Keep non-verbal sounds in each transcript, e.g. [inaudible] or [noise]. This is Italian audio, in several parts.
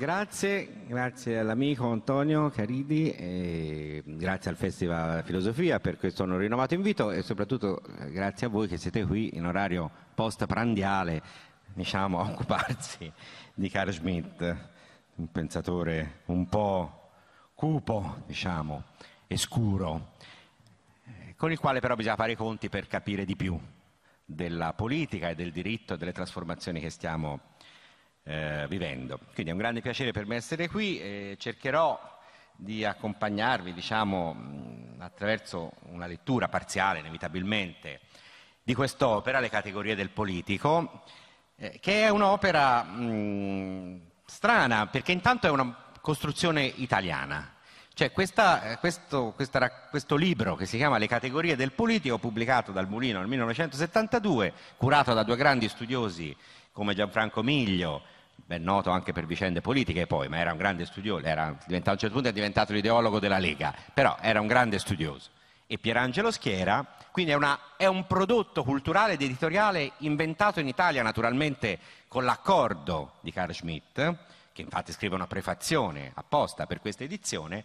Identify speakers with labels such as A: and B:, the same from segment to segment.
A: Grazie, grazie all'amico Antonio Caridi e grazie al Festival Filosofia per questo rinnovato invito e soprattutto eh, grazie a voi che siete qui in orario post-prandiale diciamo, a occuparsi di Carl Schmitt, un pensatore un po' cupo, diciamo, e scuro, eh, con il quale però bisogna fare i conti per capire di più della politica e del diritto e delle trasformazioni che stiamo eh, vivendo. Quindi è un grande piacere per me essere qui e cercherò di accompagnarvi diciamo, attraverso una lettura parziale, inevitabilmente, di quest'opera, Le categorie del politico, eh, che è un'opera mh, strana perché intanto è una costruzione italiana. Cioè questa, eh, questo, questa, questo, libro che si chiama Le categorie del politico, pubblicato dal Mulino nel 1972, curato da due grandi studiosi come Gianfranco Miglio ben noto anche per vicende politiche poi, ma era un grande studioso, era, a un certo punto è diventato l'ideologo della Lega, però era un grande studioso. E Pierangelo Schiera, quindi è, una, è un prodotto culturale ed editoriale inventato in Italia naturalmente con l'accordo di Carl Schmitt, che infatti scrive una prefazione apposta per questa edizione,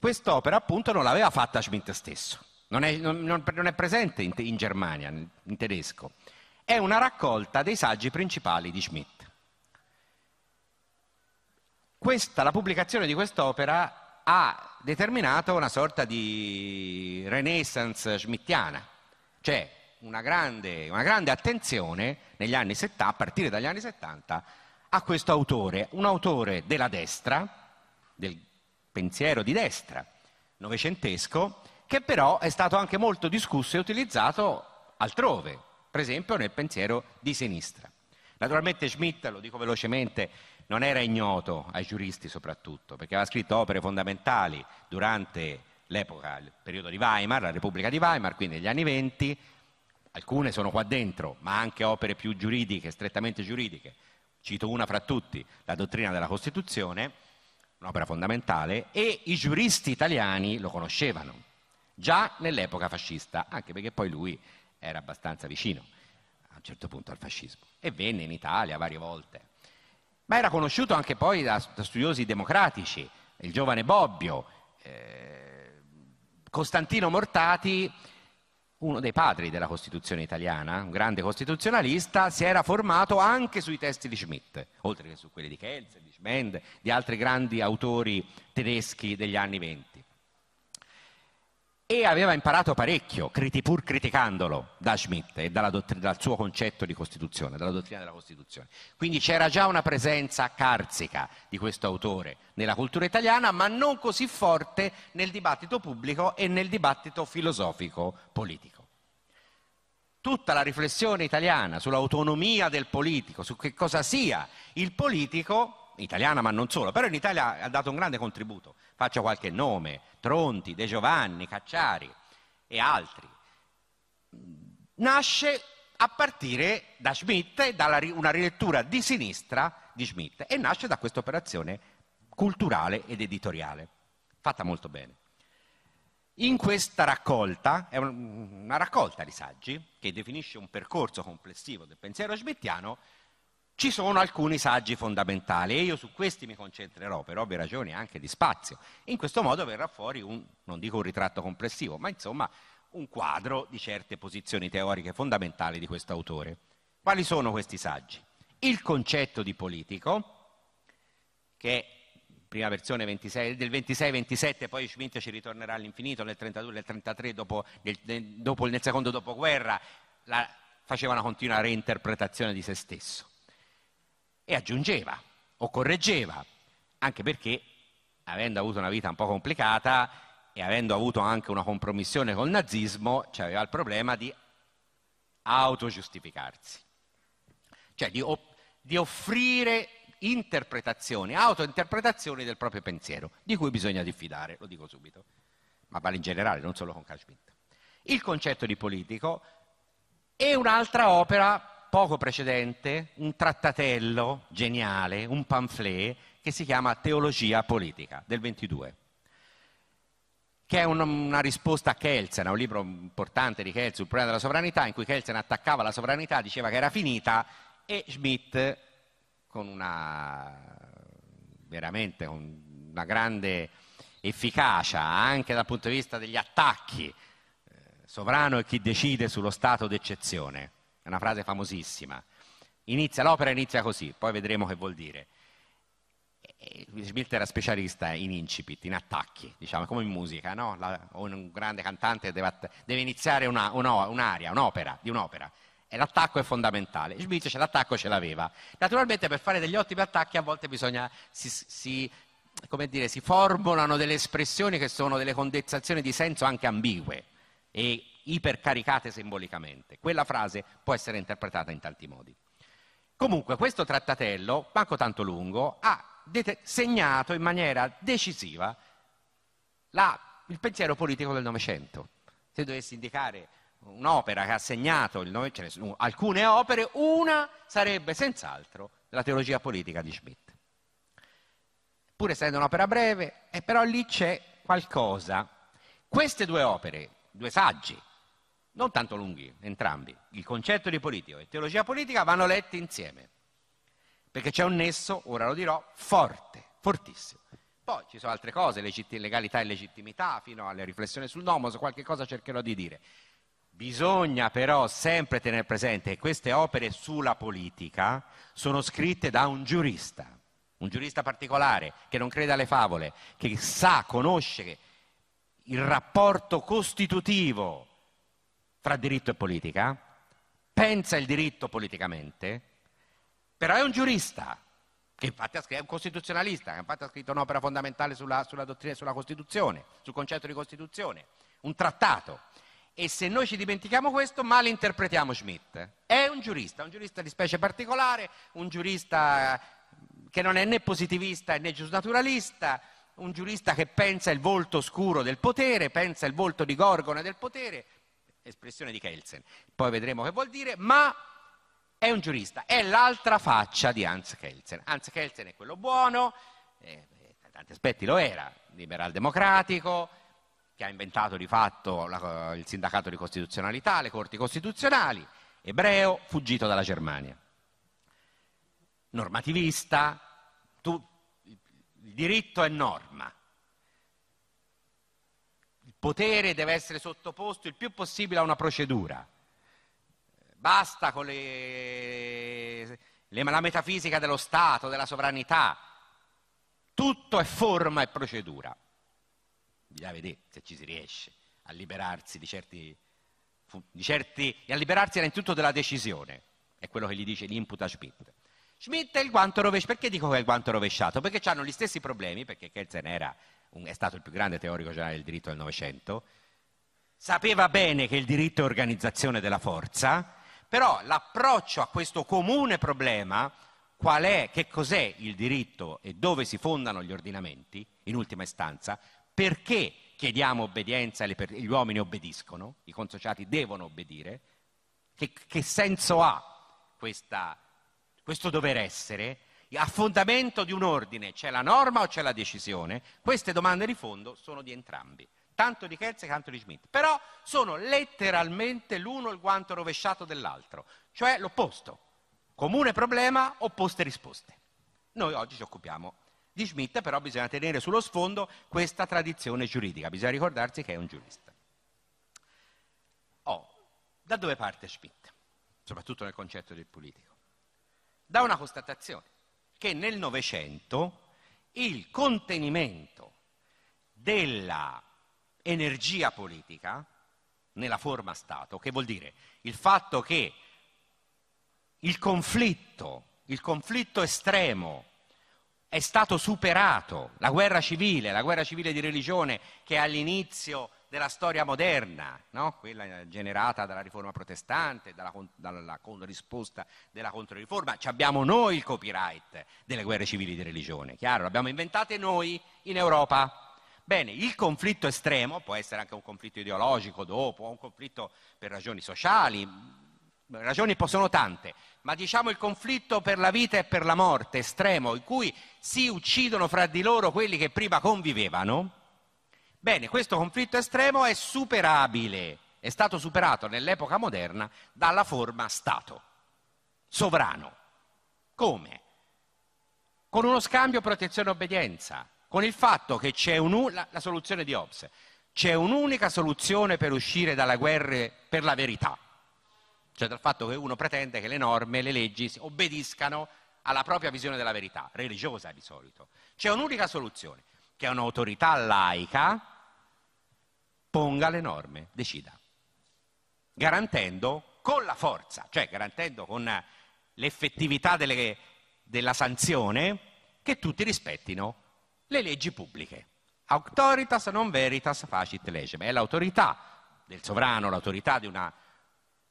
A: quest'opera appunto non l'aveva fatta Schmitt stesso, non è, non, non è presente in, in Germania, in tedesco. È una raccolta dei saggi principali di Schmitt questa, la pubblicazione di quest'opera ha determinato una sorta di renaissance schmittiana, cioè una grande, una grande attenzione negli anni 70, a partire dagli anni 70 a questo autore, un autore della destra, del pensiero di destra, novecentesco, che però è stato anche molto discusso e utilizzato altrove, per esempio nel pensiero di sinistra. Naturalmente Schmidt, lo dico velocemente, non era ignoto ai giuristi soprattutto, perché aveva scritto opere fondamentali durante l'epoca, il periodo di Weimar, la Repubblica di Weimar, quindi negli anni venti, alcune sono qua dentro, ma anche opere più giuridiche, strettamente giuridiche. Cito una fra tutti, la dottrina della Costituzione, un'opera fondamentale, e i giuristi italiani lo conoscevano, già nell'epoca fascista, anche perché poi lui era abbastanza vicino a un certo punto al fascismo e venne in Italia varie volte ma era conosciuto anche poi da, da studiosi democratici, il giovane Bobbio, eh, Costantino Mortati, uno dei padri della Costituzione italiana, un grande costituzionalista, si era formato anche sui testi di Schmidt, oltre che su quelli di Kelsen, di Schmend, di altri grandi autori tedeschi degli anni venti e aveva imparato parecchio, pur criticandolo da Schmitt e dottr- dal suo concetto di Costituzione, dalla dottrina della Costituzione. Quindi c'era già una presenza carsica di questo autore nella cultura italiana, ma non così forte nel dibattito pubblico e nel dibattito filosofico-politico. Tutta la riflessione italiana sull'autonomia del politico, su che cosa sia il politico, italiana ma non solo, però in Italia ha dato un grande contributo. Faccio qualche nome, Tronti, De Giovanni, Cacciari e altri. Nasce a partire da Schmidt e da una rilettura di sinistra di Schmidt e nasce da questa operazione culturale ed editoriale, fatta molto bene. In questa raccolta, è una raccolta di saggi che definisce un percorso complessivo del pensiero schmittiano, ci sono alcuni saggi fondamentali e io su questi mi concentrerò per ovvie ragioni anche di spazio. In questo modo verrà fuori un, non dico un ritratto complessivo, ma insomma un quadro di certe posizioni teoriche fondamentali di questo autore. Quali sono questi saggi? Il concetto di politico, che è prima versione 26, del 26-27, poi Schmidt ci ritornerà all'infinito, nel 32, nel 33, dopo, nel, dopo, nel secondo dopoguerra, la, faceva una continua reinterpretazione di se stesso e aggiungeva o correggeva, anche perché, avendo avuto una vita un po' complicata e avendo avuto anche una compromissione col nazismo, c'aveva il problema di autogiustificarsi, cioè di, op- di offrire interpretazioni, autointerpretazioni del proprio pensiero, di cui bisogna diffidare, lo dico subito, ma vale in generale, non solo con Carl Il concetto di politico è un'altra opera poco precedente un trattatello geniale, un pamphlet, che si chiama Teologia politica, del 22 che è un, una risposta a Kelsen, a un libro importante di Kelsen, Il problema della sovranità, in cui Kelsen attaccava la sovranità, diceva che era finita e Schmidt, con una veramente con una grande efficacia anche dal punto di vista degli attacchi, eh, sovrano è chi decide sullo stato d'eccezione, è una frase famosissima. Inizia, l'opera inizia così, poi vedremo che vuol dire. Schmidt era specialista in incipit, in attacchi, diciamo, come in musica, no? La, un grande cantante deve, deve iniziare una, una, un'aria, un'opera, di un'opera. E l'attacco è fondamentale. Schmidt cioè, l'attacco ce l'aveva. Naturalmente per fare degli ottimi attacchi a volte bisogna, si, si, dire, si formulano delle espressioni che sono delle condensazioni di senso anche ambigue e ipercaricate simbolicamente. Quella frase può essere interpretata in tanti modi. Comunque questo trattatello, manco tanto lungo, ha det- segnato in maniera decisiva la, il pensiero politico del Novecento. Se dovessi indicare un'opera che ha segnato il, ce alcune opere, una sarebbe senz'altro la teologia politica di Schmitt. Pur essendo un'opera breve, e eh, però lì c'è qualcosa. Queste due opere, due saggi, non tanto lunghi, entrambi. Il concetto di politico e teologia politica vanno letti insieme, perché c'è un nesso, ora lo dirò, forte, fortissimo. Poi ci sono altre cose, legalità e legittimità, fino alle riflessioni sul nomos, qualche cosa cercherò di dire. Bisogna però sempre tenere presente che queste opere sulla politica sono scritte da un giurista, un giurista particolare che non crede alle favole, che sa, conosce il rapporto costitutivo fra diritto e politica, pensa il diritto politicamente, però è un giurista, che infatti è un costituzionalista, che infatti ha scritto un'opera fondamentale sulla, sulla dottrina e sulla Costituzione, sul concetto di Costituzione, un trattato. E se noi ci dimentichiamo questo, malinterpretiamo Schmidt. È un giurista, un giurista di specie particolare, un giurista eh, che non è né positivista né giusnaturalista, un giurista che pensa il volto oscuro del potere, pensa il volto di Gorgone del potere, espressione di Kelsen, poi vedremo che vuol dire, ma è un giurista, è l'altra faccia di Hans Kelsen. Hans Kelsen è quello buono, eh, da tanti aspetti lo era, liberal democratico, che ha inventato di fatto la, il sindacato di costituzionalità, le corti costituzionali, ebreo, fuggito dalla Germania. Normativista, tu, il diritto è norma, potere deve essere sottoposto il più possibile a una procedura. Basta con le, le, la metafisica dello Stato, della sovranità. Tutto è forma e procedura. Bisogna vedere se ci si riesce a liberarsi di certi, di certi e a liberarsi innanzitutto della decisione. È quello che gli dice, gli imputa Schmidt. Schmidt è il guanto rovesciato. Perché dico che è il guanto rovesciato? Perché hanno gli stessi problemi, perché Kelsen era è stato il più grande teorico generale del diritto del Novecento, sapeva bene che il diritto è organizzazione della forza, però l'approccio a questo comune problema, qual è, che cos'è il diritto e dove si fondano gli ordinamenti, in ultima istanza, perché chiediamo obbedienza e gli uomini obbediscono, i consociati devono obbedire, che, che senso ha questa, questo dover essere, a fondamento di un ordine c'è la norma o c'è la decisione? Queste domande di fondo sono di entrambi, tanto di Kelze quanto di Schmidt. Però sono letteralmente l'uno il guanto rovesciato dell'altro, cioè l'opposto. Comune problema, opposte risposte. Noi oggi ci occupiamo di Schmidt, però bisogna tenere sullo sfondo questa tradizione giuridica, bisogna ricordarsi che è un giurista. Oh, da dove parte Schmidt? Soprattutto nel concetto del politico. Da una constatazione che nel Novecento il contenimento dell'energia politica nella forma Stato, che vuol dire il fatto che il conflitto, il conflitto estremo è stato superato, la guerra civile, la guerra civile di religione che all'inizio della storia moderna, no? quella eh, generata dalla riforma protestante, dalla, dalla, dalla risposta della Controriforma. Ci abbiamo noi il copyright delle guerre civili di religione, chiaro? L'abbiamo inventate noi in Europa. Bene, il conflitto estremo può essere anche un conflitto ideologico dopo, un conflitto per ragioni sociali, mm, ragioni possono tante, ma diciamo il conflitto per la vita e per la morte estremo, in cui si uccidono fra di loro quelli che prima convivevano, Bene, questo conflitto estremo è superabile, è stato superato nell'epoca moderna dalla forma Stato, sovrano. Come? Con uno scambio protezione-obbedienza, con il fatto che c'è un, la, la soluzione di Hobbes, c'è un'unica soluzione per uscire dalla guerra per la verità, cioè dal fatto che uno pretende che le norme, le leggi obbediscano alla propria visione della verità, religiosa di solito. C'è un'unica soluzione, che è un'autorità laica ponga le norme, decida, garantendo con la forza, cioè garantendo con l'effettività delle, della sanzione, che tutti rispettino le leggi pubbliche. Autoritas non veritas facit legem, è l'autorità del sovrano, l'autorità di una,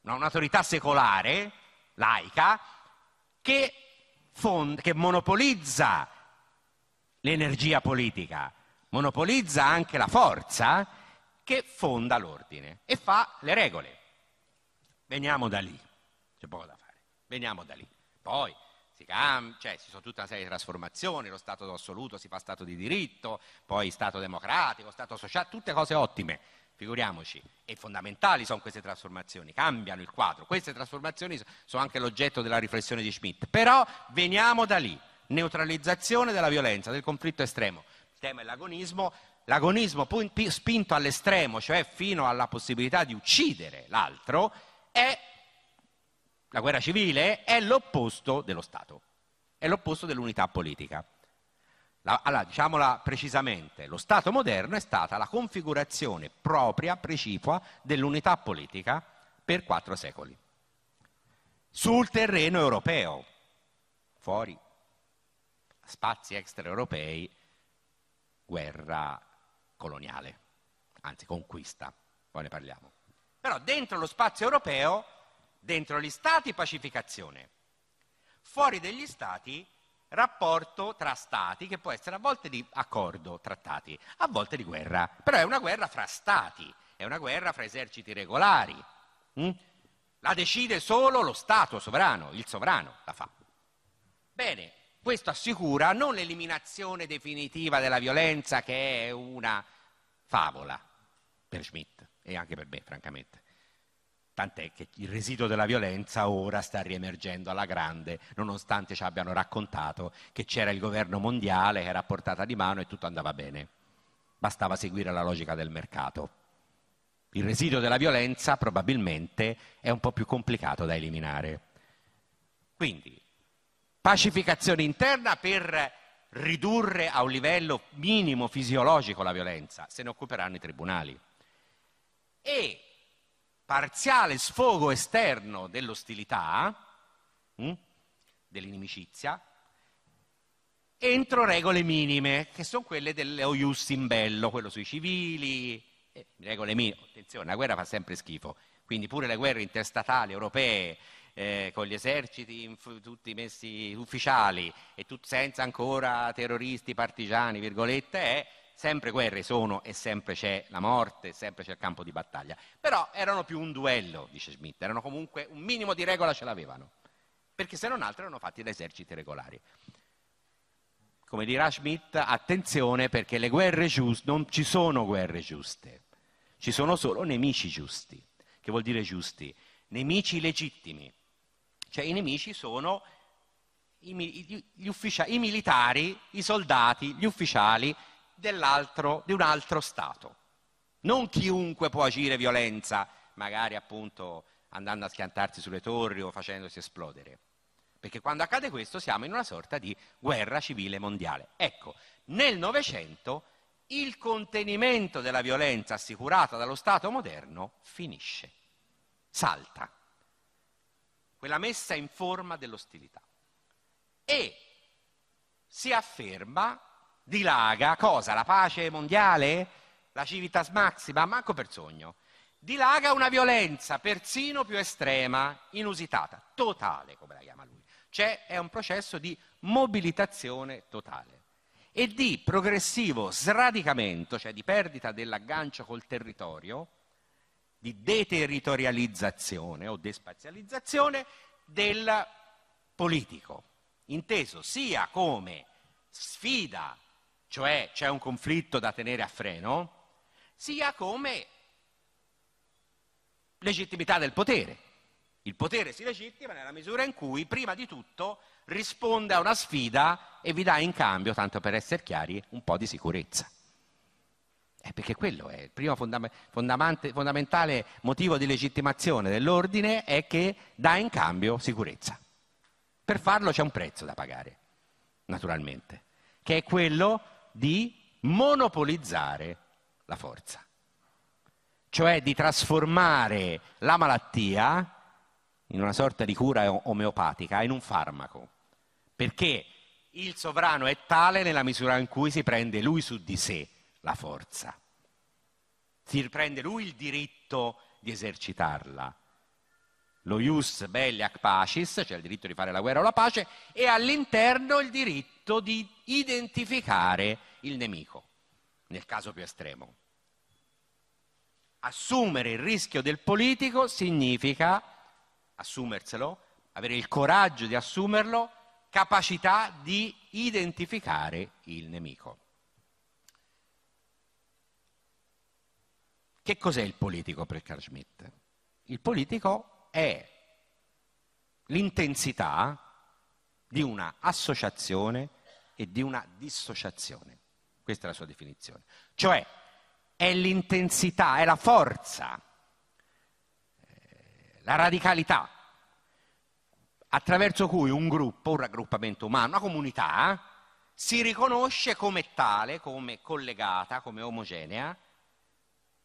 A: un'autorità secolare, laica, che, fond, che monopolizza l'energia politica, monopolizza anche la forza che fonda l'ordine e fa le regole. Veniamo da lì, c'è poco da fare, veniamo da lì. Poi si cambia, cioè ci sono tutta una serie di trasformazioni, lo Stato assoluto si fa Stato di diritto, poi Stato democratico, Stato sociale, tutte cose ottime, figuriamoci. E fondamentali sono queste trasformazioni, cambiano il quadro. Queste trasformazioni sono anche l'oggetto della riflessione di Schmidt. Però veniamo da lì, neutralizzazione della violenza, del conflitto estremo. Il tema è l'agonismo, l'agonismo spinto all'estremo, cioè fino alla possibilità di uccidere l'altro, è la guerra civile è l'opposto dello Stato, è l'opposto dell'unità politica. La, allora, diciamola precisamente, lo Stato moderno è stata la configurazione propria, precipua, dell'unità politica per quattro secoli, sul terreno europeo, fuori, spazi extraeuropei, guerra coloniale, anzi conquista, poi ne parliamo. Però dentro lo spazio europeo, dentro gli stati pacificazione, fuori degli stati rapporto tra stati che può essere a volte di accordo, trattati, a volte di guerra, però è una guerra fra stati, è una guerra fra eserciti regolari. Mm? La decide solo lo Stato sovrano, il sovrano la fa. Bene, questo assicura non l'eliminazione definitiva della violenza, che è una favola per Schmidt e anche per me, francamente. Tant'è che il residuo della violenza ora sta riemergendo alla grande, nonostante ci abbiano raccontato che c'era il governo mondiale che era a portata di mano e tutto andava bene. Bastava seguire la logica del mercato. Il residuo della violenza probabilmente è un po' più complicato da eliminare. Quindi pacificazione interna per ridurre a un livello minimo fisiologico la violenza, se ne occuperanno i tribunali. E parziale sfogo esterno dell'ostilità, hm, dell'inimicizia, entro regole minime, che sono quelle dello ius in bello, quello sui civili, regole minime, attenzione, la guerra fa sempre schifo, quindi pure le guerre interstatali europee eh, con gli eserciti tutti messi ufficiali e tut, senza ancora terroristi, partigiani, virgolette, è eh, sempre guerre sono e sempre c'è la morte, sempre c'è il campo di battaglia. Però erano più un duello, dice Schmidt, erano comunque un minimo di regola ce l'avevano, perché se non altro erano fatti da eserciti regolari. Come dirà Schmidt, attenzione perché le guerre giuste, non ci sono guerre giuste. Ci sono solo nemici giusti. Che vuol dire giusti? Nemici legittimi. Cioè i nemici sono i, gli ufficia- i militari, i soldati, gli ufficiali di un altro Stato. Non chiunque può agire violenza, magari appunto andando a schiantarsi sulle torri o facendosi esplodere. Perché quando accade questo siamo in una sorta di guerra civile mondiale. Ecco, nel Novecento il contenimento della violenza assicurata dallo Stato moderno finisce, salta, quella messa in forma dell'ostilità. E si afferma, dilaga, cosa? La pace mondiale? La civitas maxima? Manco per sogno. Dilaga una violenza persino più estrema, inusitata, totale, come la chiama lui. Cioè è un processo di mobilitazione totale e di progressivo sradicamento, cioè di perdita dell'aggancio col territorio, di deterritorializzazione o despazializzazione del politico, inteso sia come sfida, cioè c'è un conflitto da tenere a freno, sia come legittimità del potere. Il potere si legittima nella misura in cui, prima di tutto, risponde a una sfida e vi dà in cambio, tanto per essere chiari, un po' di sicurezza. Eh, perché quello è il primo fondam- fondamentale motivo di legittimazione dell'ordine è che dà in cambio sicurezza. Per farlo c'è un prezzo da pagare, naturalmente, che è quello di monopolizzare la forza, cioè di trasformare la malattia in una sorta di cura omeopatica, in un farmaco, perché il sovrano è tale nella misura in cui si prende lui su di sé la forza, si prende lui il diritto di esercitarla. Lo ius belliac pacis, cioè il diritto di fare la guerra o la pace, e all'interno il diritto di identificare il nemico, nel caso più estremo. Assumere il rischio del politico significa assumerselo, avere il coraggio di assumerlo, capacità di identificare il nemico. Che cos'è il politico per Carl Schmitt? Il politico è l'intensità di una associazione e di una dissociazione. Questa è la sua definizione. Cioè è l'intensità, è la forza la radicalità attraverso cui un gruppo, un raggruppamento umano, una comunità, si riconosce come tale, come collegata, come omogenea,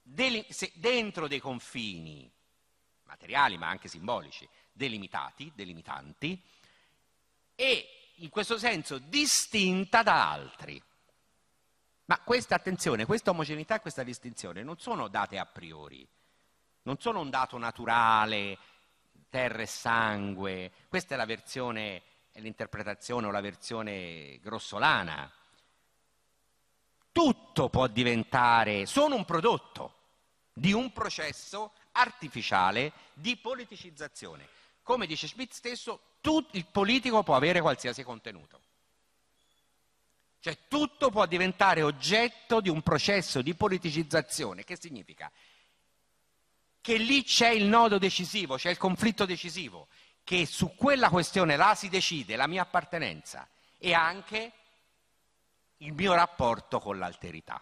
A: dentro dei confini materiali ma anche simbolici, delimitati, delimitanti, e in questo senso distinta da altri. Ma questa attenzione, questa omogeneità e questa distinzione non sono date a priori, non sono un dato naturale, terra e sangue, questa è la versione, l'interpretazione o la versione grossolana. Tutto può diventare, sono un prodotto di un processo artificiale di politicizzazione. Come dice Schmidt stesso, tut, il politico può avere qualsiasi contenuto. Cioè tutto può diventare oggetto di un processo di politicizzazione. Che significa? che lì c'è il nodo decisivo, c'è il conflitto decisivo, che su quella questione là si decide la mia appartenenza e anche il mio rapporto con l'alterità.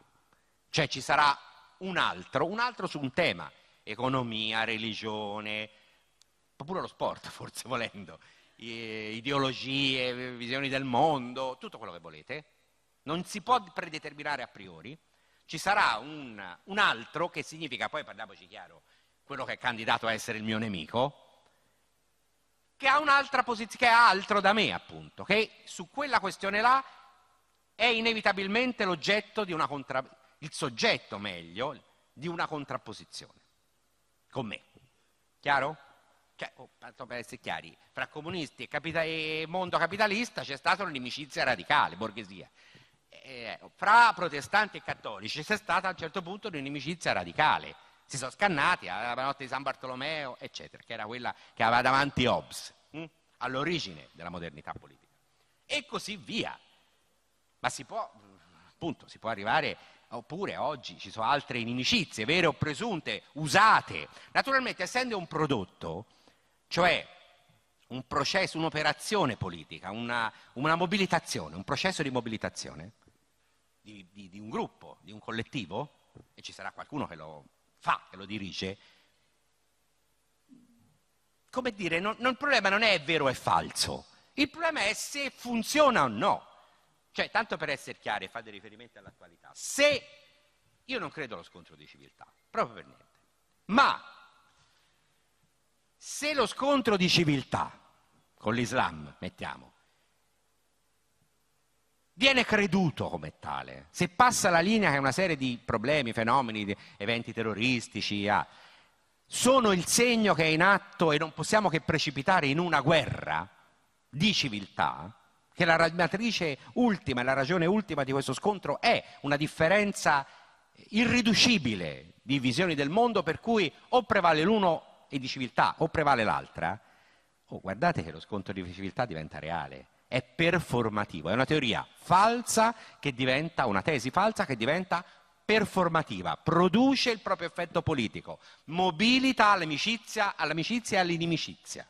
A: Cioè ci sarà un altro, un altro su un tema, economia, religione, pure lo sport [laughs] forse volendo, ideologie, visioni del mondo, tutto quello che volete. Non si può predeterminare a priori, ci sarà un, un altro che significa, poi parliamoci chiaro, quello che è candidato a essere il mio nemico, che ha un'altra posizione, che ha altro da me, appunto, che su quella questione là è inevitabilmente l'oggetto di una contra... il soggetto meglio di una contrapposizione con me. Chiaro? Cioè, oh, per essere chiari, fra comunisti e, capita- e mondo capitalista c'è stata un'inimicizia radicale, borghesia. E, eh, fra protestanti e cattolici c'è stata a un certo punto un'inimicizia radicale si sono scannati alla eh, notte di San Bartolomeo, eccetera, che era quella che aveva davanti Hobbes, mh? Hm? all'origine della modernità politica. E così via. Ma si può, appunto, si può arrivare, oppure oggi ci sono altre inimicizie, vere o presunte, usate. Naturalmente, essendo un prodotto, cioè un processo, un'operazione politica, una, una mobilitazione, un processo di mobilitazione di, di, di un gruppo, di un collettivo, e ci sarà qualcuno che lo fa, che lo dirige, come dire, non, non, il problema non è vero o è falso, il problema è se funziona o no. Cioè, tanto per essere chiari, fate riferimento all'attualità, se io non credo allo scontro di civiltà, proprio per niente, ma se lo scontro di civiltà con l'Islam, mettiamo, viene creduto come tale. Se passa la linea che è una serie di problemi, fenomeni, di eventi terroristici, ah, sono il segno che è in atto e non possiamo che precipitare in una guerra di civiltà, che la matrice ultima, e la ragione ultima di questo scontro è una differenza irriducibile di visioni del mondo per cui o prevale l'uno e di civiltà o prevale l'altra, oh, guardate che lo scontro di civiltà diventa reale è performativo, è una teoria falsa che diventa, una tesi falsa che diventa performativa, produce il proprio effetto politico, mobilita all'amicizia, all'amicizia e all'inimicizia,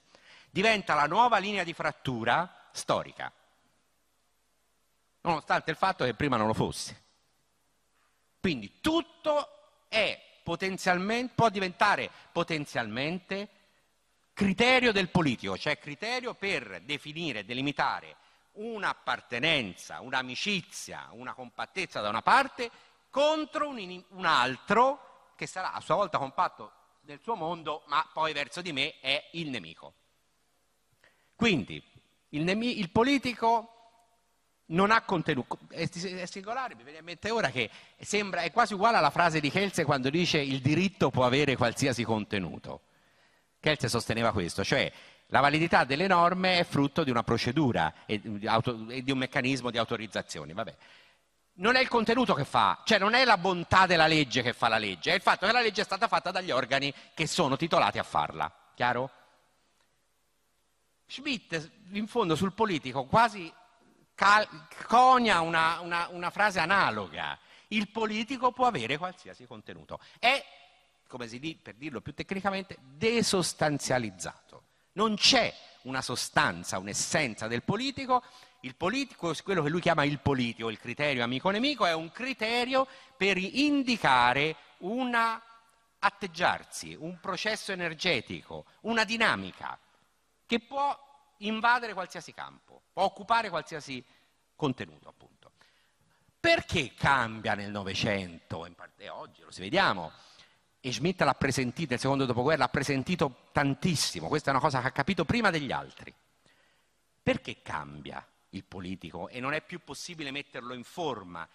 A: diventa la nuova linea di frattura storica, nonostante il fatto che prima non lo fosse. Quindi tutto è potenzialmente, può diventare potenzialmente criterio del politico, cioè criterio per definire, delimitare un'appartenenza, un'amicizia, una compattezza da una parte contro un, un altro che sarà a sua volta compatto nel suo mondo, ma poi verso di me è il nemico. Quindi il, nemi- il politico non ha contenuto, è, è singolare, mi viene in mente ora che sembra, è quasi uguale alla frase di Kelsey quando dice il diritto può avere qualsiasi contenuto. Kelsen sosteneva questo, cioè la validità delle norme è frutto di una procedura e di, auto, e di un meccanismo di autorizzazione. Vabbè. Non è il contenuto che fa, cioè non è la bontà della legge che fa la legge, è il fatto che la legge è stata fatta dagli organi che sono titolati a farla. Chiaro? Schmidt, in fondo, sul politico quasi cal- conia una, una, una frase analoga. Il politico può avere qualsiasi contenuto. È come si dice per dirlo più tecnicamente, desostanzializzato. Non c'è una sostanza, un'essenza del politico, il politico, quello che lui chiama il politico, il criterio amico-nemico, è un criterio per indicare un atteggiarsi, un processo energetico, una dinamica che può invadere qualsiasi campo, può occupare qualsiasi contenuto, appunto. Perché cambia nel Novecento, e oggi lo si vediamo, e Schmidt l'ha presentito nel secondo dopoguerra, l'ha presentito tantissimo, questa è una cosa che ha capito prima degli altri. Perché cambia il politico e non è più possibile metterlo in forma,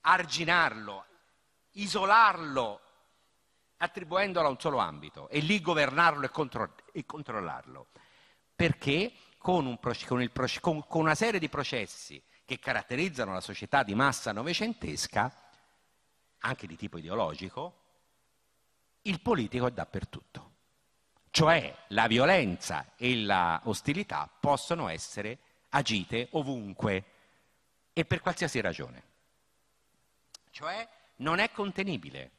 A: arginarlo, isolarlo, attribuendolo a un solo ambito e lì governarlo e, contro- e controllarlo? Perché con, un proce- con, proce- con, con una serie di processi che caratterizzano la società di massa novecentesca, anche di tipo ideologico, il politico è dappertutto. Cioè la violenza e l'ostilità possono essere agite ovunque e per qualsiasi ragione. Cioè non è contenibile,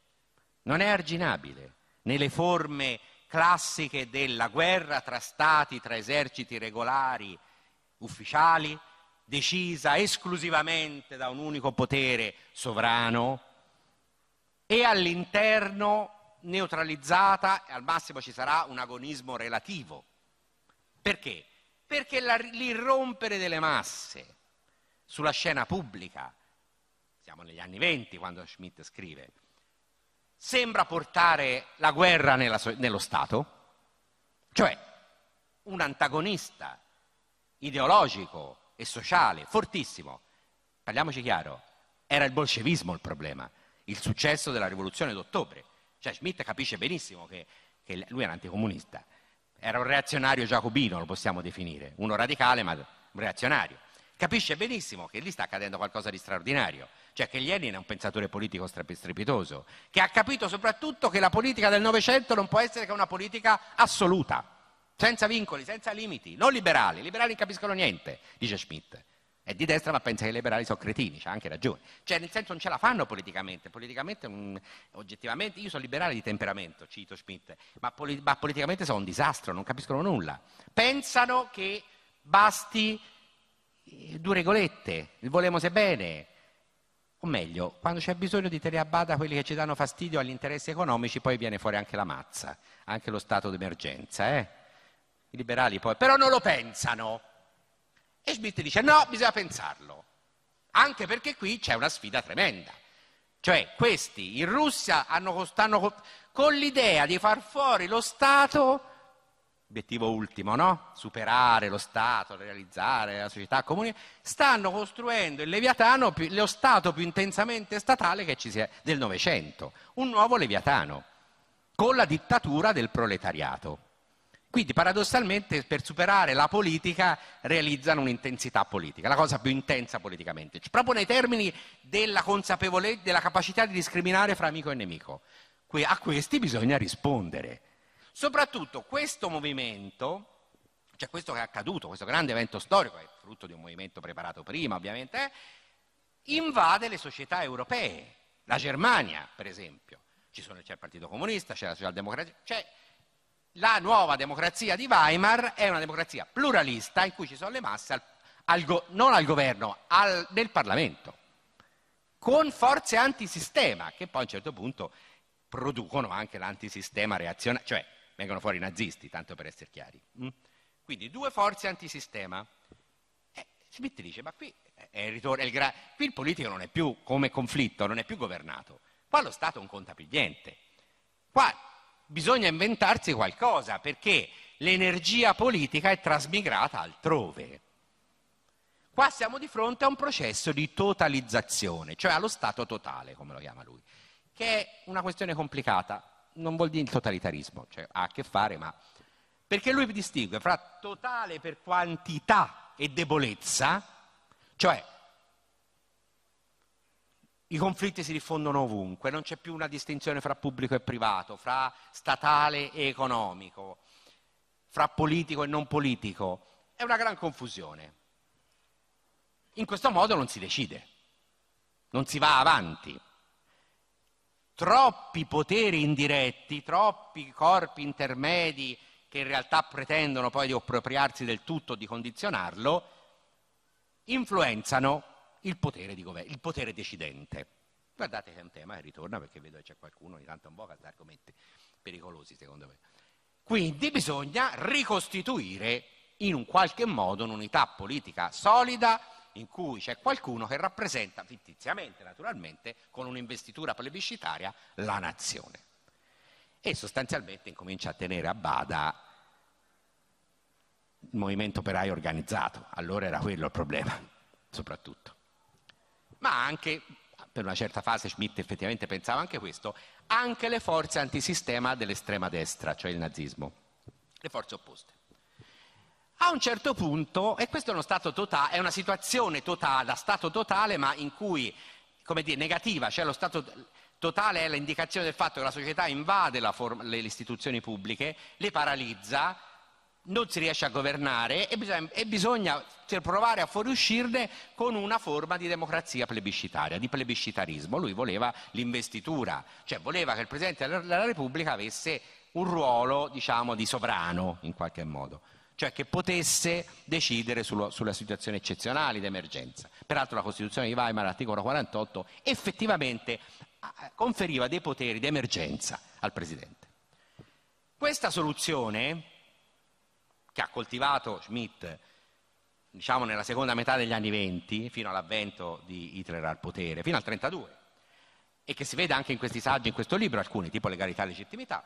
A: non è arginabile nelle forme classiche della guerra tra stati, tra eserciti regolari, ufficiali, decisa esclusivamente da un unico potere sovrano e all'interno neutralizzata e al massimo ci sarà un agonismo relativo. Perché? Perché la, l'irrompere delle masse sulla scena pubblica, siamo negli anni venti quando Schmidt scrive, sembra portare la guerra nella, nello Stato, cioè un antagonista ideologico e sociale fortissimo. Parliamoci chiaro, era il bolscevismo il problema, il successo della rivoluzione d'ottobre cioè Schmitt capisce benissimo che, che lui era anticomunista, era un reazionario giacobino, lo possiamo definire, uno radicale ma un reazionario. Capisce benissimo che lì sta accadendo qualcosa di straordinario, cioè che Lenin è un pensatore politico strepitoso, che ha capito soprattutto che la politica del Novecento non può essere che una politica assoluta, senza vincoli, senza limiti, non liberali, i liberali non capiscono niente, dice Schmidt. È di destra ma pensa che i liberali sono cretini, c'ha anche ragione. Cioè nel senso non ce la fanno politicamente, politicamente mh, oggettivamente io sono liberale di temperamento, cito Schmidt, ma, poli- ma politicamente sono un disastro, non capiscono nulla. Pensano che basti eh, due regolette, il volemose bene, o meglio, quando c'è bisogno di tenere a bada quelli che ci danno fastidio agli interessi economici, poi viene fuori anche la mazza, anche lo stato d'emergenza. Eh? I liberali poi, però non lo pensano. E Schmidt dice no, bisogna pensarlo, anche perché qui c'è una sfida tremenda. Cioè questi in Russia hanno, stanno con l'idea di far fuori lo Stato, obiettivo ultimo, no? Superare lo Stato, realizzare la società comune, stanno costruendo il Leviatano, lo Stato più intensamente statale che ci sia del Novecento, un nuovo Leviatano, con la dittatura del proletariato. Quindi paradossalmente per superare la politica realizzano un'intensità politica, la cosa più intensa politicamente, cioè, proprio nei termini della consapevolezza, della capacità di discriminare fra amico e nemico. Que- a questi bisogna rispondere. Soprattutto questo movimento, cioè questo che è accaduto, questo grande evento storico, è frutto di un movimento preparato prima ovviamente, è, invade le società europee, la Germania per esempio, sono, c'è il Partito Comunista, c'è la Socialdemocrazia, c'è la nuova democrazia di Weimar è una democrazia pluralista in cui ci sono le masse, al, al, non al governo, al, nel Parlamento, con forze antisistema che poi a un certo punto producono anche l'antisistema reazionario, cioè vengono fuori i nazisti, tanto per essere chiari. Mm? Quindi due forze antisistema. Eh, Smith dice, ma qui, il è il gra- qui il politico non è più come conflitto, non è più governato, qua lo Stato è un contapigliente. Qua bisogna inventarsi qualcosa perché l'energia politica è trasmigrata altrove. Qua siamo di fronte a un processo di totalizzazione, cioè allo Stato totale, come lo chiama lui, che è una questione complicata, non vuol dire il totalitarismo, cioè ha a che fare, ma... Perché lui distingue fra totale per quantità e debolezza, cioè i conflitti si diffondono ovunque, non c'è più una distinzione fra pubblico e privato, fra statale e economico, fra politico e non politico. È una gran confusione. In questo modo non si decide, non si va avanti. Troppi poteri indiretti, troppi corpi intermedi che in realtà pretendono poi di appropriarsi del tutto, di condizionarlo, influenzano il potere, governo, il potere decidente. Guardate che è un tema che ritorna perché vedo che c'è qualcuno ogni tanto un po' che ha argomenti pericolosi secondo me. Quindi bisogna ricostituire in un qualche modo un'unità politica solida in cui c'è qualcuno che rappresenta fittiziamente, naturalmente, con un'investitura plebiscitaria, la nazione. E sostanzialmente incomincia a tenere a bada il movimento operaio organizzato. Allora era quello il problema, soprattutto ma anche, per una certa fase Schmidt effettivamente pensava anche questo, anche le forze antisistema dell'estrema destra, cioè il nazismo, le forze opposte. A un certo punto, e questo è, uno stato totale, è una situazione totale, da stato totale, ma in cui, come dire, negativa, cioè lo stato totale è l'indicazione del fatto che la società invade forma, le istituzioni pubbliche, le paralizza, non si riesce a governare e bisogna, e bisogna cioè, provare a fuoriuscirne con una forma di democrazia plebiscitaria, di plebiscitarismo. Lui voleva l'investitura, cioè voleva che il Presidente della Repubblica avesse un ruolo, diciamo, di sovrano in qualche modo, cioè che potesse decidere sullo, sulla situazione eccezionale d'emergenza. Peraltro la Costituzione di Weimar, l'articolo 48, effettivamente ah, conferiva dei poteri d'emergenza al Presidente. Questa soluzione che ha coltivato Schmidt diciamo, nella seconda metà degli anni 20, fino all'avvento di Hitler al potere, fino al 32, e che si vede anche in questi saggi, in questo libro, alcuni, tipo Legalità e Legittimità,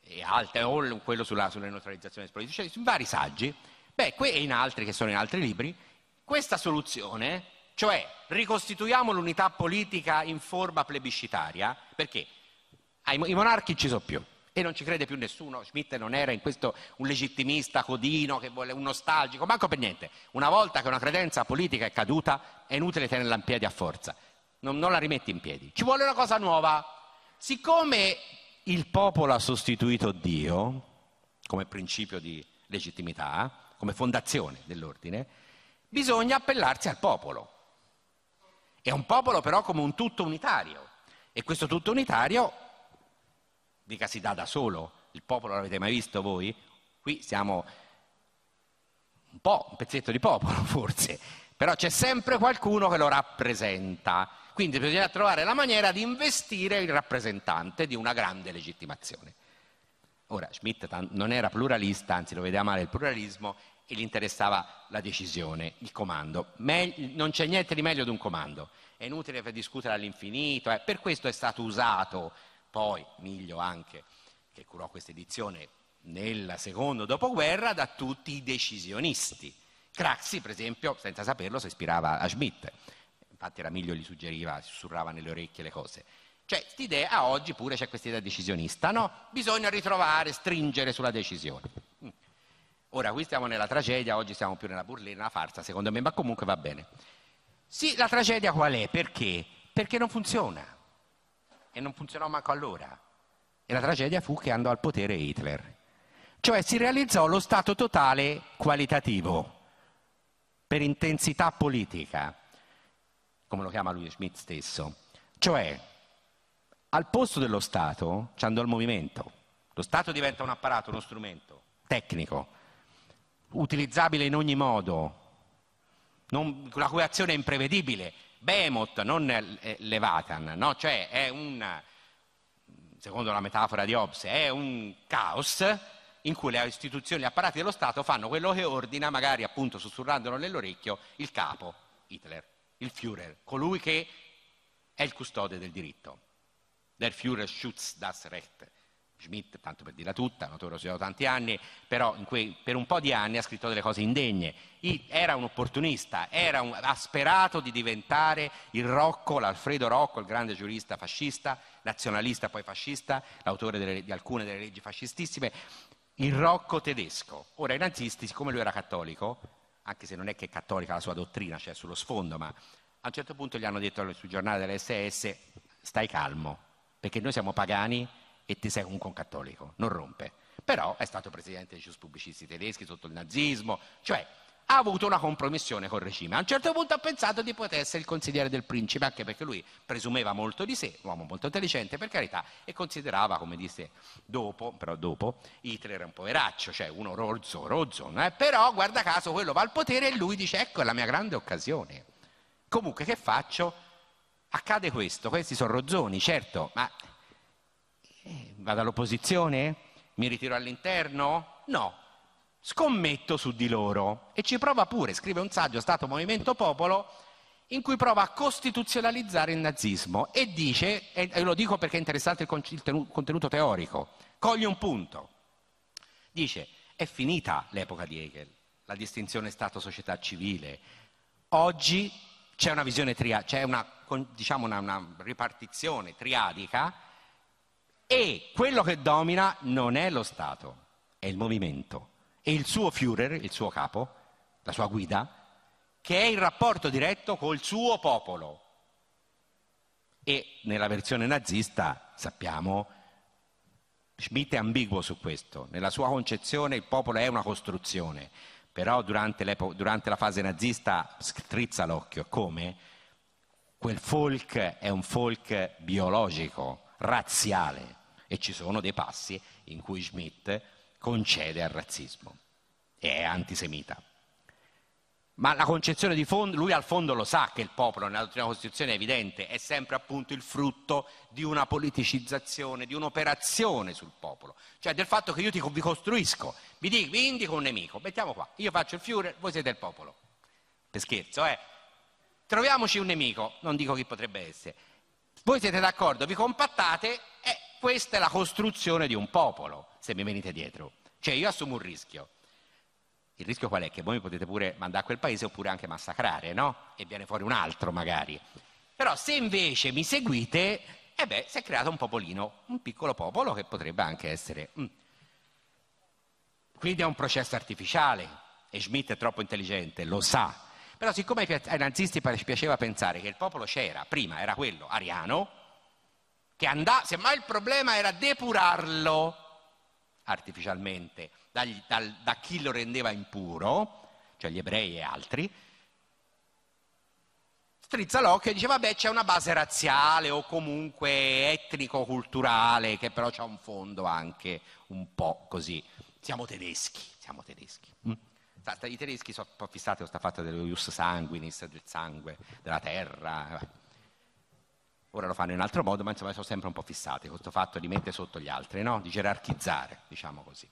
A: e altre, o quello sulla, sulla neutralizzazione dei cioè, in vari saggi, beh, que- e in altri che sono in altri libri, questa soluzione, cioè ricostituiamo l'unità politica in forma plebiscitaria, perché i monarchi ci sono più, e non ci crede più nessuno. Schmidt non era in questo un legittimista codino, che vuole, un nostalgico, manco per niente. Una volta che una credenza politica è caduta, è inutile tenerla in piedi a forza. Non, non la rimetti in piedi. Ci vuole una cosa nuova. Siccome il popolo ha sostituito Dio come principio di legittimità, come fondazione dell'ordine, bisogna appellarsi al popolo. È un popolo però come un tutto unitario e questo tutto unitario mica si dà da solo, il popolo l'avete mai visto voi? Qui siamo un po' un pezzetto di popolo [laughs] forse, però c'è sempre qualcuno che lo rappresenta, quindi bisogna trovare la maniera di investire il rappresentante di una grande legittimazione. Ora, Schmidt non era pluralista, anzi lo vedeva male il pluralismo e gli interessava la decisione, il comando. Me- non c'è niente di meglio di un comando, è inutile per discutere all'infinito, eh. per questo è stato usato poi Miglio anche, che curò questa edizione nel secondo dopoguerra, da tutti i decisionisti. Craxi, per esempio, senza saperlo, si ispirava a Schmidt. Infatti era Ramiglio gli suggeriva, sussurrava nelle orecchie le cose. Cioè, st'idea oggi pure c'è questa idea decisionista, no? Bisogna ritrovare, stringere sulla decisione. Ora, qui stiamo nella tragedia, oggi siamo più nella burlina, nella farsa, secondo me, ma comunque va bene. Sì, la tragedia qual è? Perché? Perché non funziona e non funzionò manco allora. E la tragedia fu che andò al potere Hitler. Cioè si realizzò lo Stato totale qualitativo per intensità politica, come lo chiama lui Schmidt stesso. Cioè, al posto dello Stato ci andò il movimento. Lo Stato diventa un apparato, uno strumento tecnico, utilizzabile in ogni modo, non, la cui azione è imprevedibile, behemoth, non eh, eh, levatan, no? cioè è un, secondo la metafora di Hobbes, è un caos in cui le istituzioni, gli apparati dello Stato fanno quello che ordina, magari appunto sussurrandolo nell'orecchio, il capo, Hitler, il Führer, colui che è il custode del diritto. Der Führer schutz das Recht. Schmidt, tanto per dirla tutta, notorio da tanti anni, però quei, per un po' di anni ha scritto delle cose indegne. I, era un opportunista, era un, ha sperato di diventare il Rocco, l'Alfredo Rocco, il grande giurista fascista, nazionalista poi fascista, l'autore delle, di alcune delle leggi fascistissime, il Rocco tedesco. Ora i nazisti, siccome lui era cattolico, anche se non è che è cattolica la sua dottrina, cioè sullo sfondo, ma a un certo punto gli hanno detto sul giornale dell'SS stai calmo, perché noi siamo pagani e te sei comunque un cattolico, non rompe. Però è stato presidente dei gius pubblicisti tedeschi sotto il nazismo, cioè ha avuto una compromissione col regime. A un certo punto ha pensato di poter essere il consigliere del principe, anche perché lui presumeva molto di sé, uomo molto intelligente per carità, e considerava, come disse dopo, però dopo, Hitler un poveraccio, cioè uno rozzo, rozzo, eh? però guarda caso quello va al potere e lui dice ecco è la mia grande occasione. Comunque che faccio? Accade questo, questi sono rozzoni, certo, ma eh, vado all'opposizione? Mi ritiro all'interno? No. Scommetto su di loro e ci prova pure, scrive un saggio Stato Movimento Popolo in cui prova a costituzionalizzare il nazismo e dice, e lo dico perché è interessante il, contenuto teorico, coglie un punto, dice è finita l'epoca di Hegel, la distinzione Stato-società civile, oggi c'è una visione triadica, c'è una, diciamo una, una ripartizione triadica e quello che domina non è lo Stato, è il movimento. E il suo Führer, il suo capo, la sua guida, che è in rapporto diretto col suo popolo. E nella versione nazista, sappiamo, Schmidt è ambiguo su questo. Nella sua concezione il popolo è una costruzione, però durante, durante la fase nazista strizza l'occhio. Come? Quel folk è un folk biologico razziale e ci sono dei passi in cui Schmidt concede al razzismo e è antisemita. Ma la concezione di fondo, lui al fondo lo sa che il popolo nella dottrina Costituzione è evidente, è sempre appunto il frutto di una politicizzazione, di un'operazione sul popolo, cioè del fatto che io ti, vi costruisco, vi, dico, vi indico un nemico, mettiamo qua, io faccio il fiore, voi siete il popolo. Per scherzo, eh? Troviamoci un nemico, non dico chi potrebbe essere, voi siete d'accordo, vi compattate e eh, questa è la costruzione di un popolo, se mi venite dietro. Cioè io assumo un rischio. Il rischio qual è? Che voi mi potete pure mandare a quel paese oppure anche massacrare, no? E viene fuori un altro magari. Però se invece mi seguite, eh beh, si è creato un popolino, un piccolo popolo che potrebbe anche essere... Mm. Quindi è un processo artificiale e Schmidt è troppo intelligente, lo sa. Però siccome ai nazisti piaceva pensare che il popolo c'era, prima era quello ariano, che andà, semmai il problema era depurarlo artificialmente dagli, dal, da chi lo rendeva impuro, cioè gli ebrei e altri, strizza l'occhio e dice vabbè c'è una base razziale o comunque etnico-culturale che però c'ha un fondo anche un po' così. Siamo tedeschi, siamo tedeschi. Mm. I tedeschi sono fissati con questa fatta dello ius sanguinis, del sangue, della terra ora lo fanno in altro modo, ma insomma sono sempre un po' fissati questo fatto di mettere sotto gli altri, no? di gerarchizzare, diciamo così.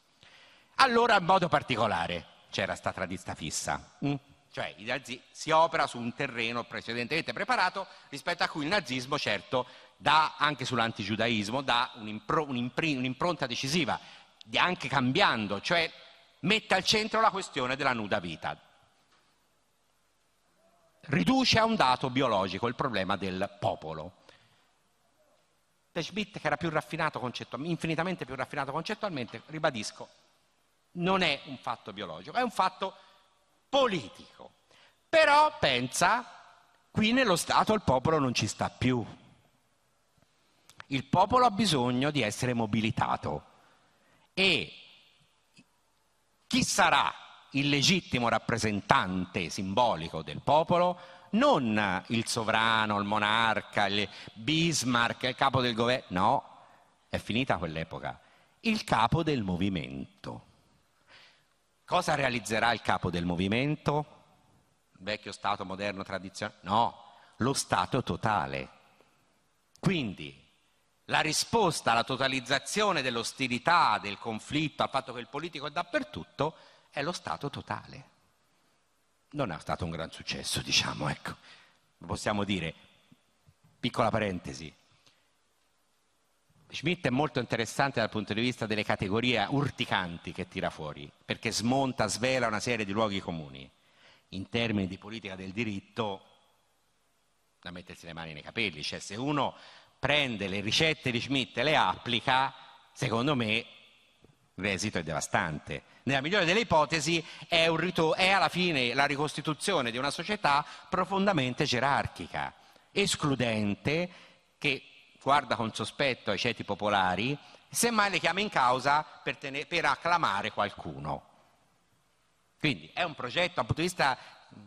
A: Allora in modo particolare c'era sta tradista fissa, mm? cioè i nazi si opera su un terreno precedentemente preparato rispetto a cui il nazismo certo dà anche sull'antigiudaismo, dà un'impro, un'impri, un'impronta decisiva, anche cambiando, cioè mette al centro la questione della nuda vita, riduce a un dato biologico il problema del popolo. TechBit che era più raffinato infinitamente più raffinato concettualmente, ribadisco, non è un fatto biologico, è un fatto politico. Però pensa, qui nello Stato il popolo non ci sta più. Il popolo ha bisogno di essere mobilitato e chi sarà il legittimo rappresentante simbolico del popolo non il sovrano, il monarca, il Bismarck, il capo del governo, no, è finita quell'epoca, il capo del movimento. Cosa realizzerà il capo del movimento? Vecchio Stato, moderno, tradizionale? No, lo Stato totale. Quindi la risposta alla totalizzazione dell'ostilità, del conflitto, al fatto che il politico è dappertutto, è lo Stato totale non è stato un gran successo, diciamo, ecco. Possiamo dire, piccola parentesi, Schmidt è molto interessante dal punto di vista delle categorie urticanti che tira fuori, perché smonta, svela una serie di luoghi comuni. In termini di politica del diritto, da mettersi le mani nei capelli, cioè se uno prende le ricette di Schmidt e le applica, secondo me l'esito è devastante. Nella migliore delle ipotesi è, ritor- è alla fine la ricostituzione di una società profondamente gerarchica, escludente, che guarda con sospetto ai ceti popolari, semmai le chiama in causa per, tenere, per acclamare qualcuno. Quindi è un progetto dal punto di vista,